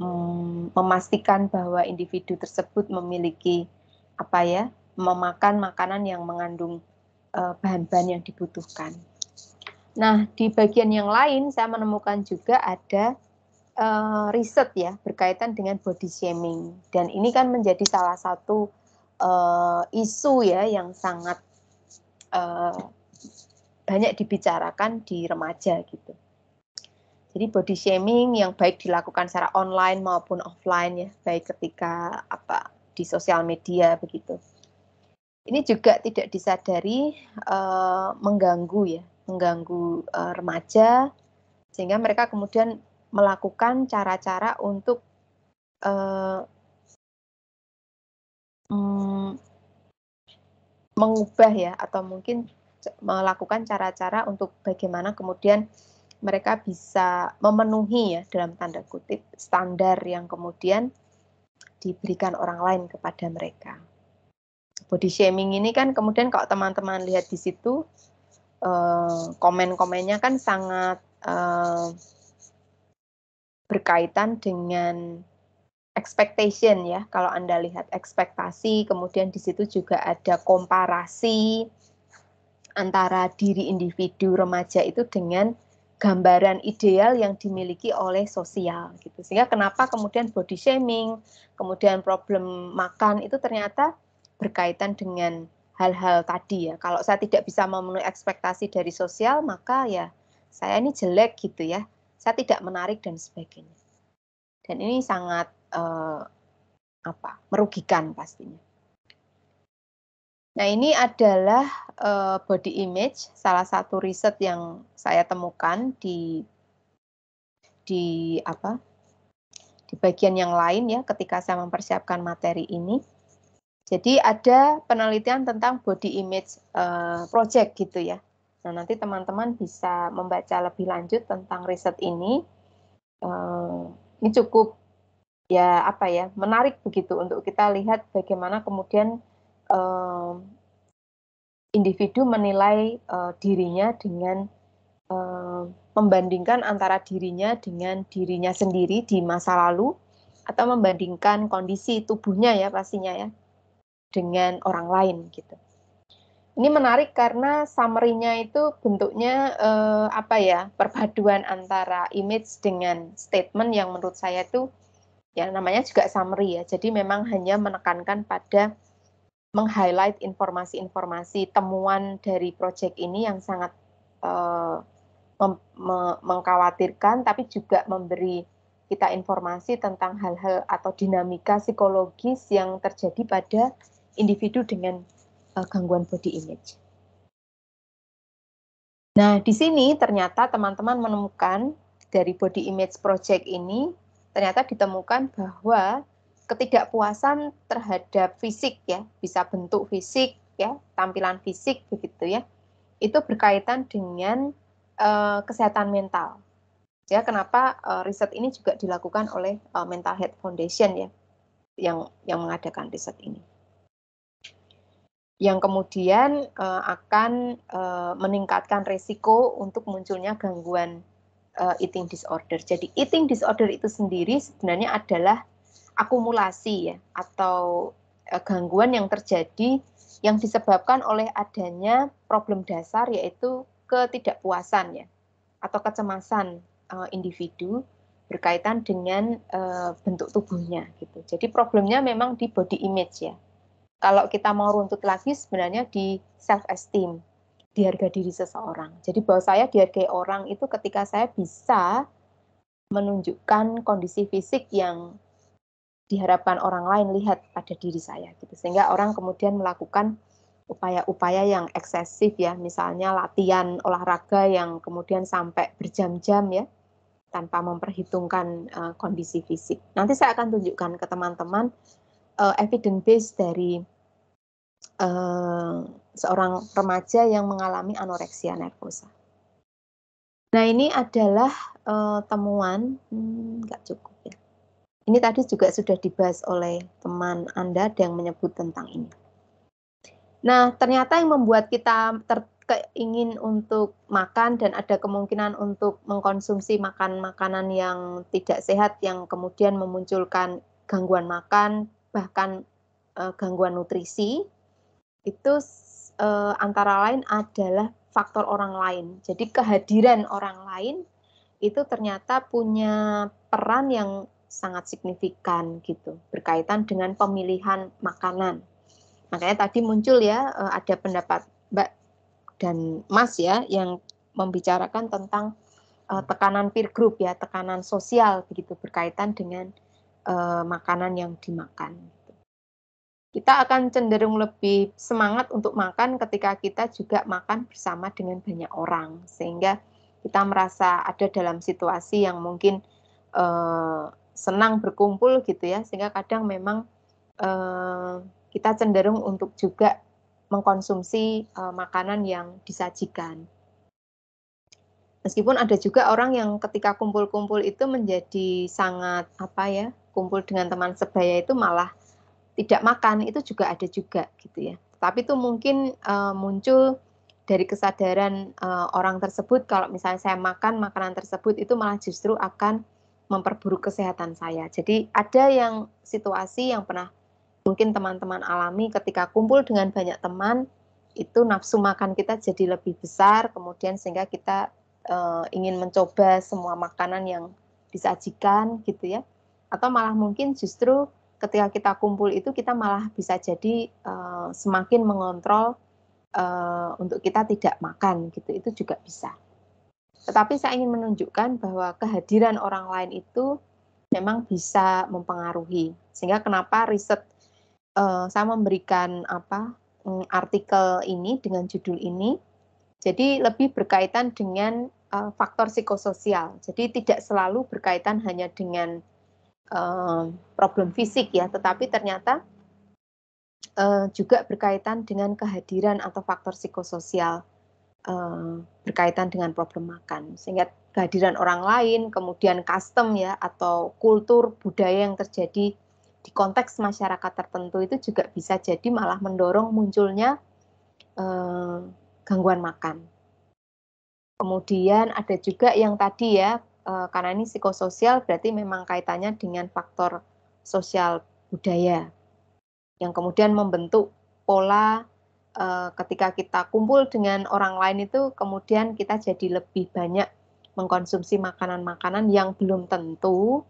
mm, memastikan bahwa individu tersebut memiliki apa ya memakan makanan yang mengandung eh, bahan-bahan yang dibutuhkan. Nah di bagian yang lain saya menemukan juga ada uh, riset ya berkaitan dengan body shaming dan ini kan menjadi salah satu uh, isu ya yang sangat uh, banyak dibicarakan di remaja gitu. Jadi body shaming yang baik dilakukan secara online maupun offline ya, baik ketika apa di sosial media begitu. Ini juga tidak disadari uh, mengganggu ya, mengganggu uh, remaja sehingga mereka kemudian melakukan cara-cara untuk uh, mm, mengubah ya atau mungkin melakukan cara-cara untuk bagaimana kemudian mereka bisa memenuhi ya dalam tanda kutip standar yang kemudian diberikan orang lain kepada mereka. Body shaming ini kan kemudian kalau teman-teman lihat di situ eh, komen-komennya kan sangat eh, berkaitan dengan expectation ya kalau Anda lihat ekspektasi kemudian di situ juga ada komparasi antara diri individu remaja itu dengan gambaran ideal yang dimiliki oleh sosial gitu. Sehingga kenapa kemudian body shaming, kemudian problem makan itu ternyata berkaitan dengan hal-hal tadi ya. Kalau saya tidak bisa memenuhi ekspektasi dari sosial, maka ya saya ini jelek gitu ya. Saya tidak menarik dan sebagainya. Dan ini sangat uh, apa merugikan pastinya. Nah ini adalah uh, body image, salah satu riset yang saya temukan di di apa di bagian yang lain ya ketika saya mempersiapkan materi ini. Jadi ada penelitian tentang body image uh, project gitu ya. Nah nanti teman-teman bisa membaca lebih lanjut tentang riset ini. Uh, ini cukup ya apa ya menarik begitu untuk kita lihat bagaimana kemudian eh, individu menilai eh, dirinya dengan eh, membandingkan antara dirinya dengan dirinya sendiri di masa lalu atau membandingkan kondisi tubuhnya ya pastinya ya dengan orang lain gitu. Ini menarik karena summary-nya itu bentuknya eh, apa ya perpaduan antara image dengan statement yang menurut saya itu Ya, namanya juga summary ya. Jadi memang hanya menekankan pada meng-highlight informasi-informasi temuan dari proyek ini yang sangat uh, me mengkhawatirkan tapi juga memberi kita informasi tentang hal-hal atau dinamika psikologis yang terjadi pada individu dengan uh, gangguan body image. Nah, di sini ternyata teman-teman menemukan dari body image project ini ternyata ditemukan bahwa ketidakpuasan terhadap fisik ya, bisa bentuk fisik ya, tampilan fisik begitu ya. Itu berkaitan dengan uh, kesehatan mental. Ya, kenapa uh, riset ini juga dilakukan oleh uh, Mental Health Foundation ya yang yang mengadakan riset ini. Yang kemudian uh, akan uh, meningkatkan resiko untuk munculnya gangguan uh, eating disorder. Jadi eating disorder itu sendiri sebenarnya adalah akumulasi ya atau uh, gangguan yang terjadi yang disebabkan oleh adanya problem dasar yaitu ketidakpuasan ya atau kecemasan uh, individu berkaitan dengan uh, bentuk tubuhnya gitu. Jadi problemnya memang di body image ya. Kalau kita mau runtut lagi sebenarnya di self esteem di harga diri seseorang. Jadi bahwa saya dihargai orang itu ketika saya bisa menunjukkan kondisi fisik yang diharapkan orang lain lihat pada diri saya gitu. Sehingga orang kemudian melakukan upaya-upaya yang eksesif ya, misalnya latihan olahraga yang kemudian sampai berjam-jam ya tanpa memperhitungkan uh, kondisi fisik. Nanti saya akan tunjukkan ke teman-teman uh, eh, evidence based dari uh, seorang remaja yang mengalami anoreksia nervosa. Nah ini adalah uh, temuan hmm, nggak hmm, cukup ya. Ini tadi juga sudah dibahas oleh teman Anda yang menyebut tentang ini. Nah ternyata yang membuat kita ter ingin untuk makan dan ada kemungkinan untuk mengkonsumsi makan makanan yang tidak sehat yang kemudian memunculkan gangguan makan bahkan e, gangguan nutrisi itu uh, antara lain adalah faktor orang lain. Jadi kehadiran orang lain itu ternyata punya peran yang sangat signifikan gitu berkaitan dengan pemilihan makanan. Makanya tadi muncul ya uh, ada pendapat Mbak dan Mas ya yang membicarakan tentang uh, tekanan peer group ya, tekanan sosial begitu berkaitan dengan uh, makanan yang dimakan kita akan cenderung lebih semangat untuk makan ketika kita juga makan bersama dengan banyak orang sehingga kita merasa ada dalam situasi yang mungkin eh, senang berkumpul gitu ya sehingga kadang memang eh, kita cenderung untuk juga mengkonsumsi eh, makanan yang disajikan meskipun ada juga orang yang ketika kumpul-kumpul itu menjadi sangat apa ya kumpul dengan teman sebaya itu malah tidak makan itu juga ada juga gitu ya. Tapi itu mungkin uh, muncul dari kesadaran uh, orang tersebut kalau misalnya saya makan makanan tersebut itu malah justru akan memperburuk kesehatan saya. Jadi ada yang situasi yang pernah mungkin teman-teman alami ketika kumpul dengan banyak teman itu nafsu makan kita jadi lebih besar kemudian sehingga kita uh, ingin mencoba semua makanan yang disajikan gitu ya. Atau malah mungkin justru ketika kita kumpul itu kita malah bisa jadi uh, semakin mengontrol uh, untuk kita tidak makan gitu itu juga bisa. Tetapi saya ingin menunjukkan bahwa kehadiran orang lain itu memang bisa mempengaruhi. Sehingga kenapa riset uh, saya memberikan apa mm, artikel ini dengan judul ini. Jadi lebih berkaitan dengan uh, faktor psikososial. Jadi tidak selalu berkaitan hanya dengan Eh, problem fisik ya, tetapi ternyata uh, juga berkaitan dengan kehadiran atau faktor psikososial uh, berkaitan dengan problem makan. Sehingga kehadiran orang lain, kemudian custom ya atau kultur budaya yang terjadi di konteks masyarakat tertentu itu juga bisa jadi malah mendorong munculnya uh, gangguan makan. Kemudian ada juga yang tadi ya uh, karena ini psikososial berarti memang kaitannya dengan faktor sosial budaya yang kemudian membentuk pola uh, ketika kita kumpul dengan orang lain itu kemudian kita jadi lebih banyak mengkonsumsi makanan-makanan yang belum tentu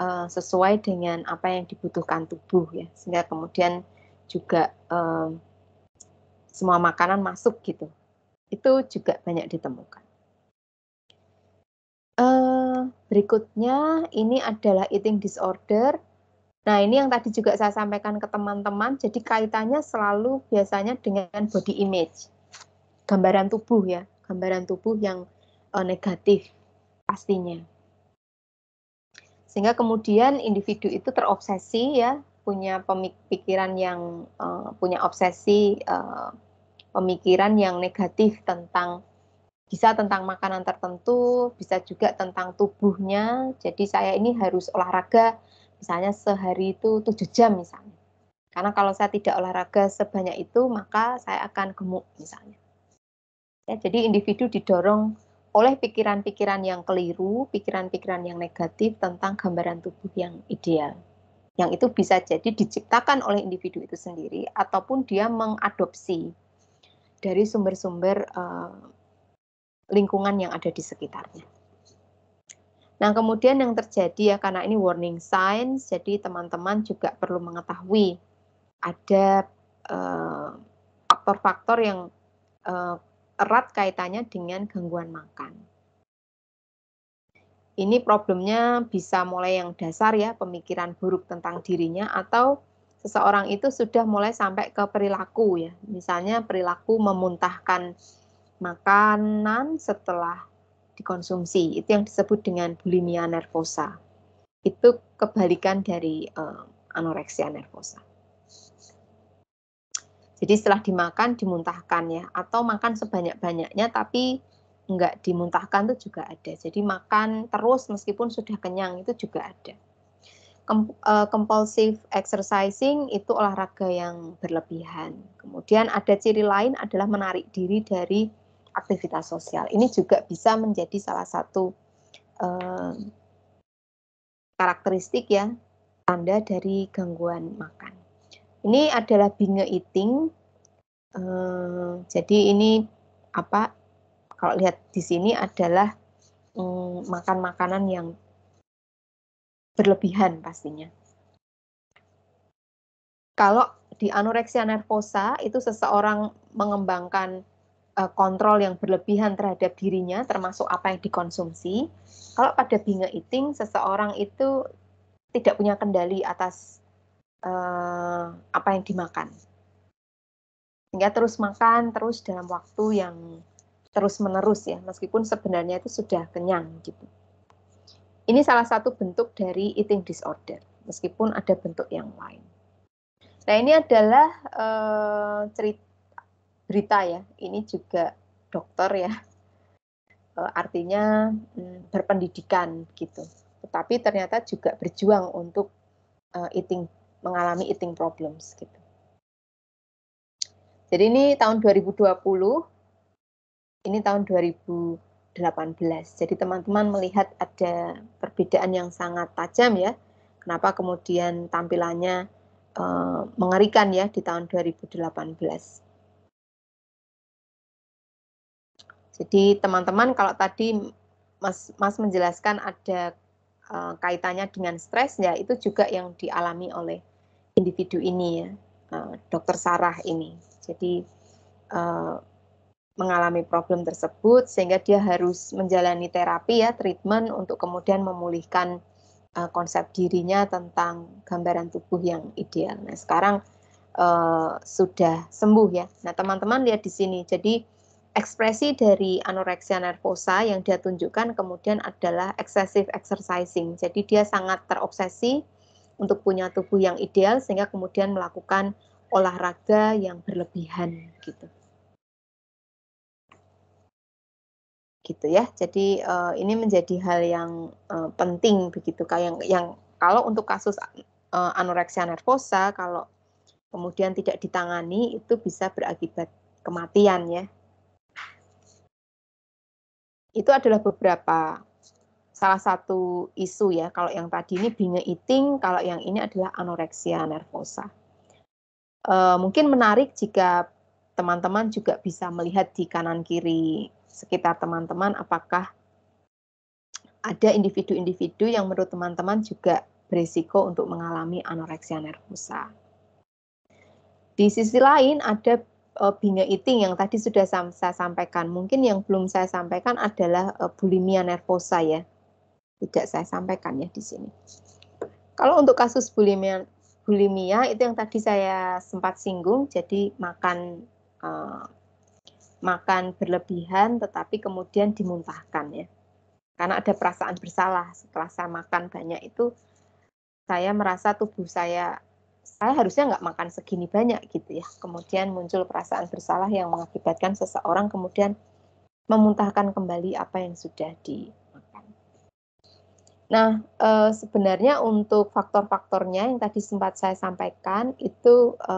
uh, sesuai dengan apa yang dibutuhkan tubuh ya sehingga kemudian juga uh, semua makanan masuk gitu itu juga banyak ditemukan berikutnya ini adalah eating disorder. Nah, ini yang tadi juga saya sampaikan ke teman-teman, jadi kaitannya selalu biasanya dengan body image. Gambaran tubuh ya, gambaran tubuh yang uh, negatif pastinya. Sehingga kemudian individu itu terobsesi ya, punya pemikiran yang uh, punya obsesi uh, pemikiran yang negatif tentang bisa tentang makanan tertentu, bisa juga tentang tubuhnya. Jadi saya ini harus olahraga misalnya sehari itu 7 jam misalnya. Karena kalau saya tidak olahraga sebanyak itu maka saya akan gemuk misalnya. Ya, jadi individu didorong oleh pikiran-pikiran yang keliru, pikiran-pikiran yang negatif tentang gambaran tubuh yang ideal. Yang itu bisa jadi diciptakan oleh individu itu sendiri ataupun dia mengadopsi dari sumber-sumber eh, lingkungan yang ada di sekitarnya. Nah, kemudian yang terjadi ya karena ini warning sign jadi teman-teman juga perlu mengetahui ada eh, faktor-faktor uh, yang uh, erat kaitannya dengan gangguan makan. Ini problemnya bisa mulai yang dasar ya, pemikiran buruk tentang dirinya atau seseorang itu sudah mulai sampai ke perilaku ya. Misalnya perilaku memuntahkan makanan setelah dikonsumsi. Itu yang disebut dengan bulimia nervosa. Itu kebalikan dari uh, anoreksia nervosa. Jadi setelah dimakan dimuntahkan ya atau makan sebanyak-banyaknya tapi nggak dimuntahkan itu juga ada. Jadi makan terus meskipun sudah kenyang itu juga ada. Eh, compulsive exercising itu olahraga yang berlebihan. Kemudian ada ciri lain adalah menarik diri dari aktivitas sosial. Ini juga bisa menjadi salah satu eh, karakteristik ya tanda dari gangguan makan. Ini adalah binge eating. Eh, jadi ini apa? Kalau lihat di sini adalah mm, makan makanan yang berlebihan pastinya. Kalau di anoreksia nervosa itu seseorang mengembangkan Eh, kontrol yang berlebihan terhadap dirinya, termasuk apa yang dikonsumsi. Kalau pada binge eating, seseorang itu tidak punya kendali atas uh, apa yang dimakan. Sehingga terus makan, terus dalam waktu yang terus-menerus ya, meskipun sebenarnya itu sudah kenyang gitu. Ini salah satu bentuk dari eating disorder, meskipun ada bentuk yang lain. Nah ini adalah uh, cerita berita ya, ini juga dokter ya, e, artinya mm, berpendidikan gitu. Tetapi ternyata juga berjuang untuk e, eating mengalami eating problems gitu. Jadi ini tahun 2020, ini tahun 2018. Jadi teman-teman melihat ada perbedaan yang sangat tajam ya. Kenapa kemudian tampilannya e, mengerikan ya di tahun 2018. Jadi teman-teman kalau tadi Mas Mas menjelaskan ada uh, kaitannya dengan stres ya itu juga yang dialami oleh individu ini ya uh, dokter Sarah ini. Jadi uh, mengalami problem tersebut sehingga dia harus menjalani terapi ya treatment untuk kemudian memulihkan uh, konsep dirinya tentang gambaran tubuh yang ideal. Nah sekarang uh, sudah sembuh ya. Nah teman-teman lihat di sini jadi ekspresi dari anoreksia nervosa yang dia tunjukkan kemudian adalah excessive exercising. Jadi dia sangat terobsesi untuk punya tubuh yang ideal sehingga kemudian melakukan olahraga yang berlebihan gitu. Gitu ya. Jadi uh, ini menjadi hal yang uh, penting begitu kayak yang, yang kalau untuk kasus uh, eh, anoreksia nervosa kalau kemudian tidak ditangani itu bisa berakibat kematian ya itu adalah beberapa salah satu isu ya. Kalau yang tadi ini binge eating, kalau yang ini adalah anoreksia nervosa. E, mungkin menarik jika teman-teman juga bisa melihat di kanan kiri sekitar teman-teman apakah ada individu-individu yang menurut teman-teman juga berisiko untuk mengalami anoreksia nervosa. Di sisi lain ada uh, eating yang tadi sudah saya sampaikan. Mungkin yang belum saya sampaikan adalah uh, bulimia nervosa ya. Tidak saya sampaikan ya di sini. Kalau untuk kasus bulimia bulimia itu yang tadi saya sempat singgung, jadi makan uh, makan berlebihan tetapi kemudian dimuntahkan ya. Karena ada perasaan bersalah setelah saya makan banyak itu saya merasa tubuh saya saya harusnya nggak makan segini banyak gitu ya. Kemudian muncul perasaan bersalah yang mengakibatkan seseorang kemudian memuntahkan kembali apa yang sudah dimakan. Nah, e, sebenarnya untuk faktor-faktornya yang tadi sempat saya sampaikan itu e,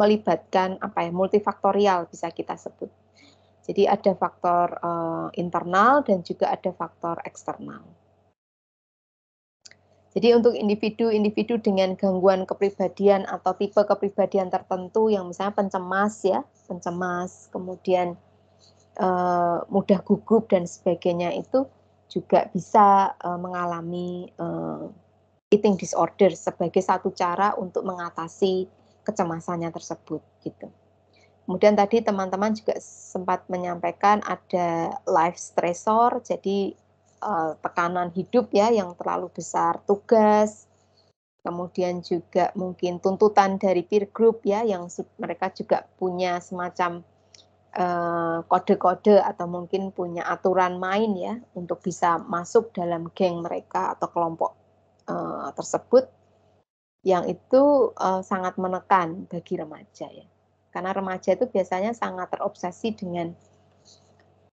melibatkan apa ya multifaktorial bisa kita sebut. Jadi ada faktor e, internal dan juga ada faktor eksternal. Jadi untuk individu-individu dengan gangguan kepribadian atau tipe kepribadian tertentu yang misalnya pencemas ya, pencemas, kemudian e, mudah gugup dan sebagainya itu juga bisa e, mengalami e, eating disorder sebagai satu cara untuk mengatasi kecemasannya tersebut gitu. Kemudian tadi teman-teman juga sempat menyampaikan ada life stressor, jadi uh, tekanan hidup ya yang terlalu besar, tugas, kemudian juga mungkin tuntutan dari peer group ya yang mereka juga punya semacam eh, kode-kode uh, atau mungkin punya aturan main ya untuk bisa masuk dalam geng mereka atau kelompok uh, tersebut yang itu uh, sangat menekan bagi remaja ya karena remaja itu biasanya sangat terobsesi dengan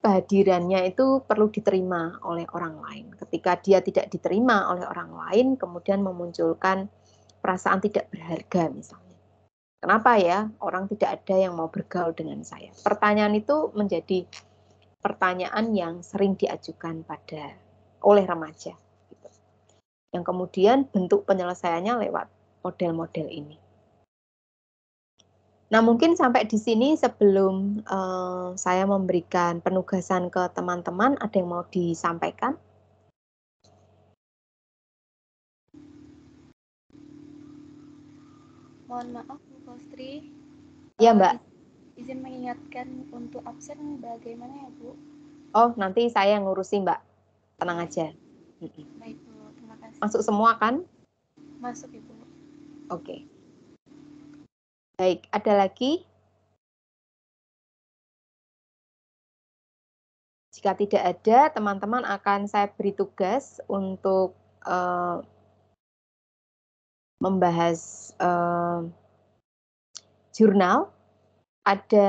kehadirannya itu perlu diterima oleh orang lain. Ketika dia tidak diterima oleh orang lain, kemudian memunculkan perasaan tidak berharga misalnya. Kenapa ya orang tidak ada yang mau bergaul dengan saya? Pertanyaan itu menjadi pertanyaan yang sering diajukan pada oleh remaja. Gitu. Yang kemudian bentuk penyelesaiannya lewat model-model ini. Nah, mungkin sampai di sini sebelum uh, saya memberikan penugasan ke teman-teman, ada yang mau disampaikan?
Mohon maaf, Bu Kostri. Ya, Mbak. Izin mengingatkan
untuk absen bagaimana ya, Bu? Oh, nanti saya ngurusi, Mbak. Tenang aja. Baik, Bu. Terima kasih. Masuk semua, kan?
Masuk, Ibu. Oke. Okay. Baik, ada lagi? Jika tidak ada, teman-teman akan saya beri tugas untuk uh, membahas
uh, jurnal. Ada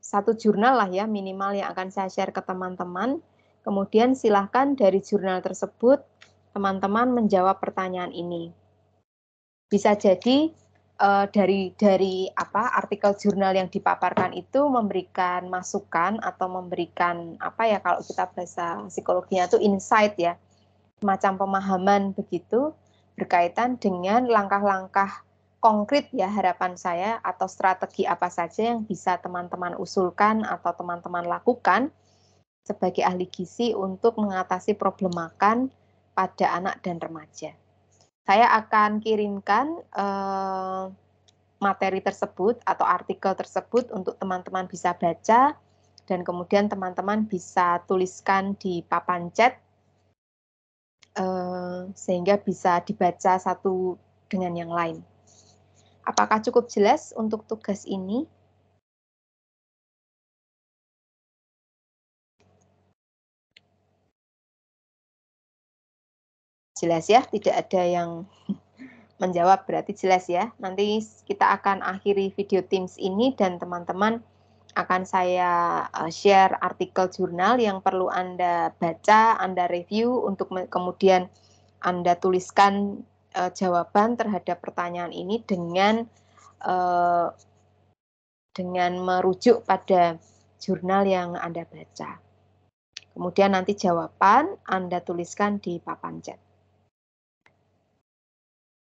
satu jurnal lah ya minimal yang akan saya share ke teman-teman. Kemudian silahkan dari jurnal tersebut teman-teman menjawab pertanyaan ini. Bisa jadi uh, dari dari apa artikel jurnal yang dipaparkan itu memberikan masukan atau memberikan apa ya kalau kita bahasa psikologinya itu insight ya macam pemahaman begitu berkaitan dengan langkah-langkah konkret ya harapan saya atau strategi apa saja yang bisa teman-teman usulkan atau teman-teman lakukan sebagai ahli gizi untuk mengatasi problem makan pada anak dan remaja saya akan kirimkan uh, materi tersebut atau artikel tersebut untuk teman-teman bisa baca dan kemudian teman-teman bisa tuliskan di papan chat uh, sehingga bisa dibaca satu dengan yang
lain. Apakah cukup jelas untuk tugas ini? Jelas ya, tidak ada yang [LAUGHS] menjawab
berarti jelas ya. Nanti kita akan akhiri video Teams ini dan teman-teman akan saya eh, share artikel jurnal yang perlu Anda baca, Anda review untuk kemudian Anda tuliskan uh, jawaban terhadap pertanyaan ini dengan uh, dengan merujuk pada jurnal yang Anda baca. Kemudian nanti jawaban Anda tuliskan di papan chat.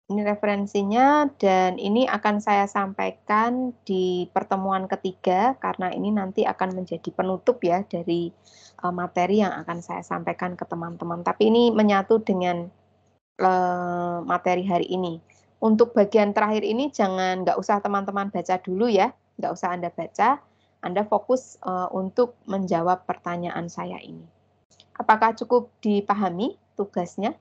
Ini referensinya dan ini akan saya sampaikan di pertemuan ketiga karena ini nanti akan menjadi penutup ya dari eh, materi yang akan saya sampaikan ke teman-teman. Tapi ini menyatu dengan eh, materi hari ini. Untuk bagian terakhir ini jangan nggak usah teman-teman baca dulu ya, nggak usah Anda baca. Anda fokus eh, untuk menjawab pertanyaan saya ini. Apakah cukup
dipahami tugasnya?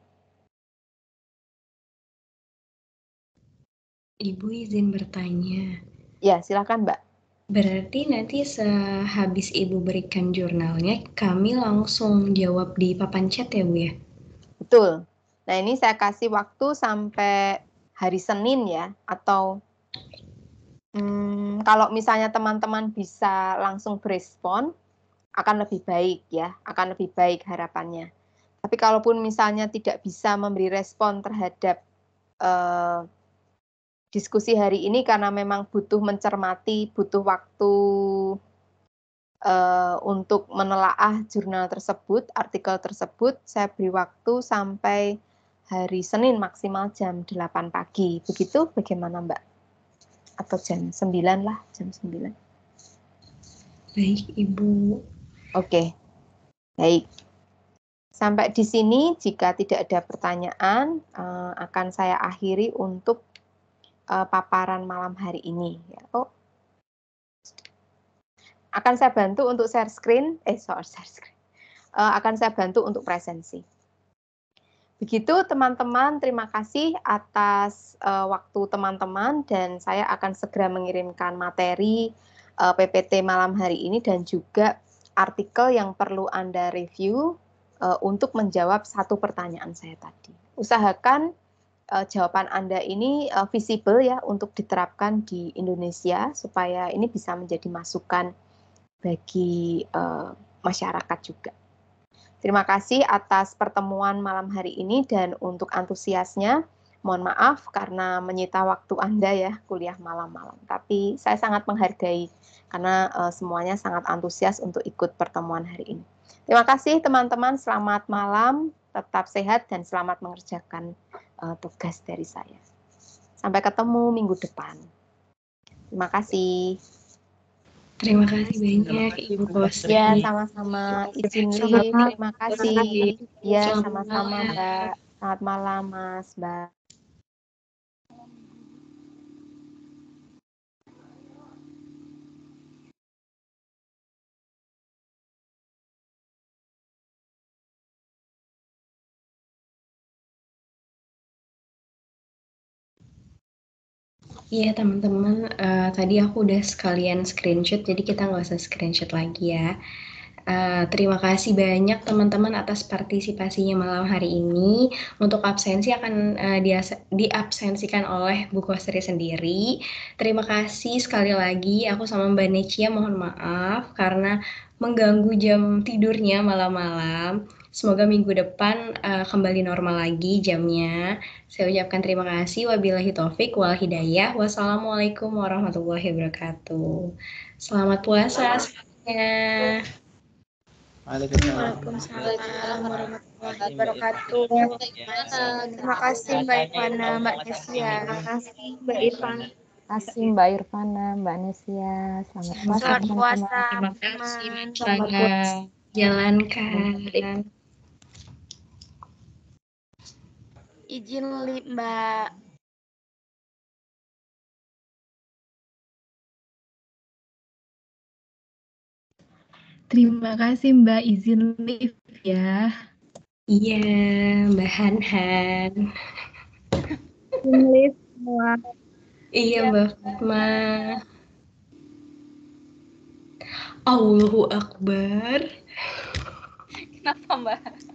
Ibu izin bertanya. Ya, silakan Mbak. Berarti nanti
sehabis Ibu berikan jurnalnya, kami langsung jawab di papan
chat ya Bu ya?
Betul. Nah ini saya kasih waktu sampai hari Senin ya, atau hmm, kalau misalnya teman-teman bisa langsung berespon, akan lebih baik ya, akan lebih baik harapannya. Tapi kalaupun misalnya tidak bisa memberi respon terhadap eh, diskusi hari ini karena memang butuh mencermati, butuh waktu uh, untuk menelaah jurnal tersebut, artikel tersebut, saya beri waktu sampai hari Senin maksimal jam 8 pagi. Begitu bagaimana Mbak? Atau jam 9 lah, jam 9. Baik, Ibu. Oke. Okay. Baik. Sampai di sini, jika tidak ada pertanyaan, eh, akan saya akhiri untuk uh, paparan malam hari ini. Ya. Oh, akan saya bantu untuk share screen, eh sorry share screen, uh, akan saya bantu untuk presensi. Begitu teman-teman, terima kasih atas uh, waktu teman-teman dan saya akan segera mengirimkan materi uh, PPT malam hari ini dan juga artikel yang perlu Anda review uh, untuk menjawab satu pertanyaan saya tadi. Usahakan uh, jawaban Anda ini uh, visible ya untuk diterapkan di Indonesia supaya ini bisa menjadi masukan bagi uh, masyarakat juga. Terima kasih atas pertemuan malam hari ini dan untuk antusiasnya. Mohon maaf karena menyita waktu Anda ya kuliah malam-malam. Tapi saya sangat menghargai karena uh, semuanya sangat antusias untuk ikut pertemuan hari ini. Terima kasih teman-teman, selamat malam, tetap sehat dan selamat mengerjakan uh, tugas dari saya. Sampai ketemu minggu depan. Terima kasih. Terima
kasih banyak Ibu Bos. Ya,
sama-sama. Izin terima kasih. Ya, sama-sama Mbak. Selamat malam Mas, Mbak.
Iya teman-teman, uh, tadi aku udah sekalian screenshot, jadi kita
nggak usah screenshot lagi ya. Uh, terima kasih banyak teman-teman atas partisipasinya
malam hari ini. Untuk absensi akan uh, diabsensikan oleh Bu Kostri sendiri. Terima kasih sekali lagi aku sama Mbak Necia mohon maaf karena mengganggu jam tidurnya malam-malam. Semoga minggu depan uh, kembali normal lagi jamnya. Saya ucapkan terima kasih. Wabillahi taufik wal hidayah. Wassalamualaikum warahmatullahi wabarakatuh. Selamat puasa semuanya.
Waalaikumsalam
warahmatullahi wabarakatuh. Terima kasih Mbak Irfana, Mbak Nesia. Terima kasih Mbak Irfana. Terima kasih Mbak Irfana, Mbak Nesia. Selamat puasa. Selamat puasa. Terima
kasih. Selamat puasa.
Jalankan.
izin Mbak
Terima kasih Mbak izin live ya. Iya, Mbak Hanhan. Izin live semua. Iya, Mbak Fatma. Allahu Akbar. Kenapa, Mbak?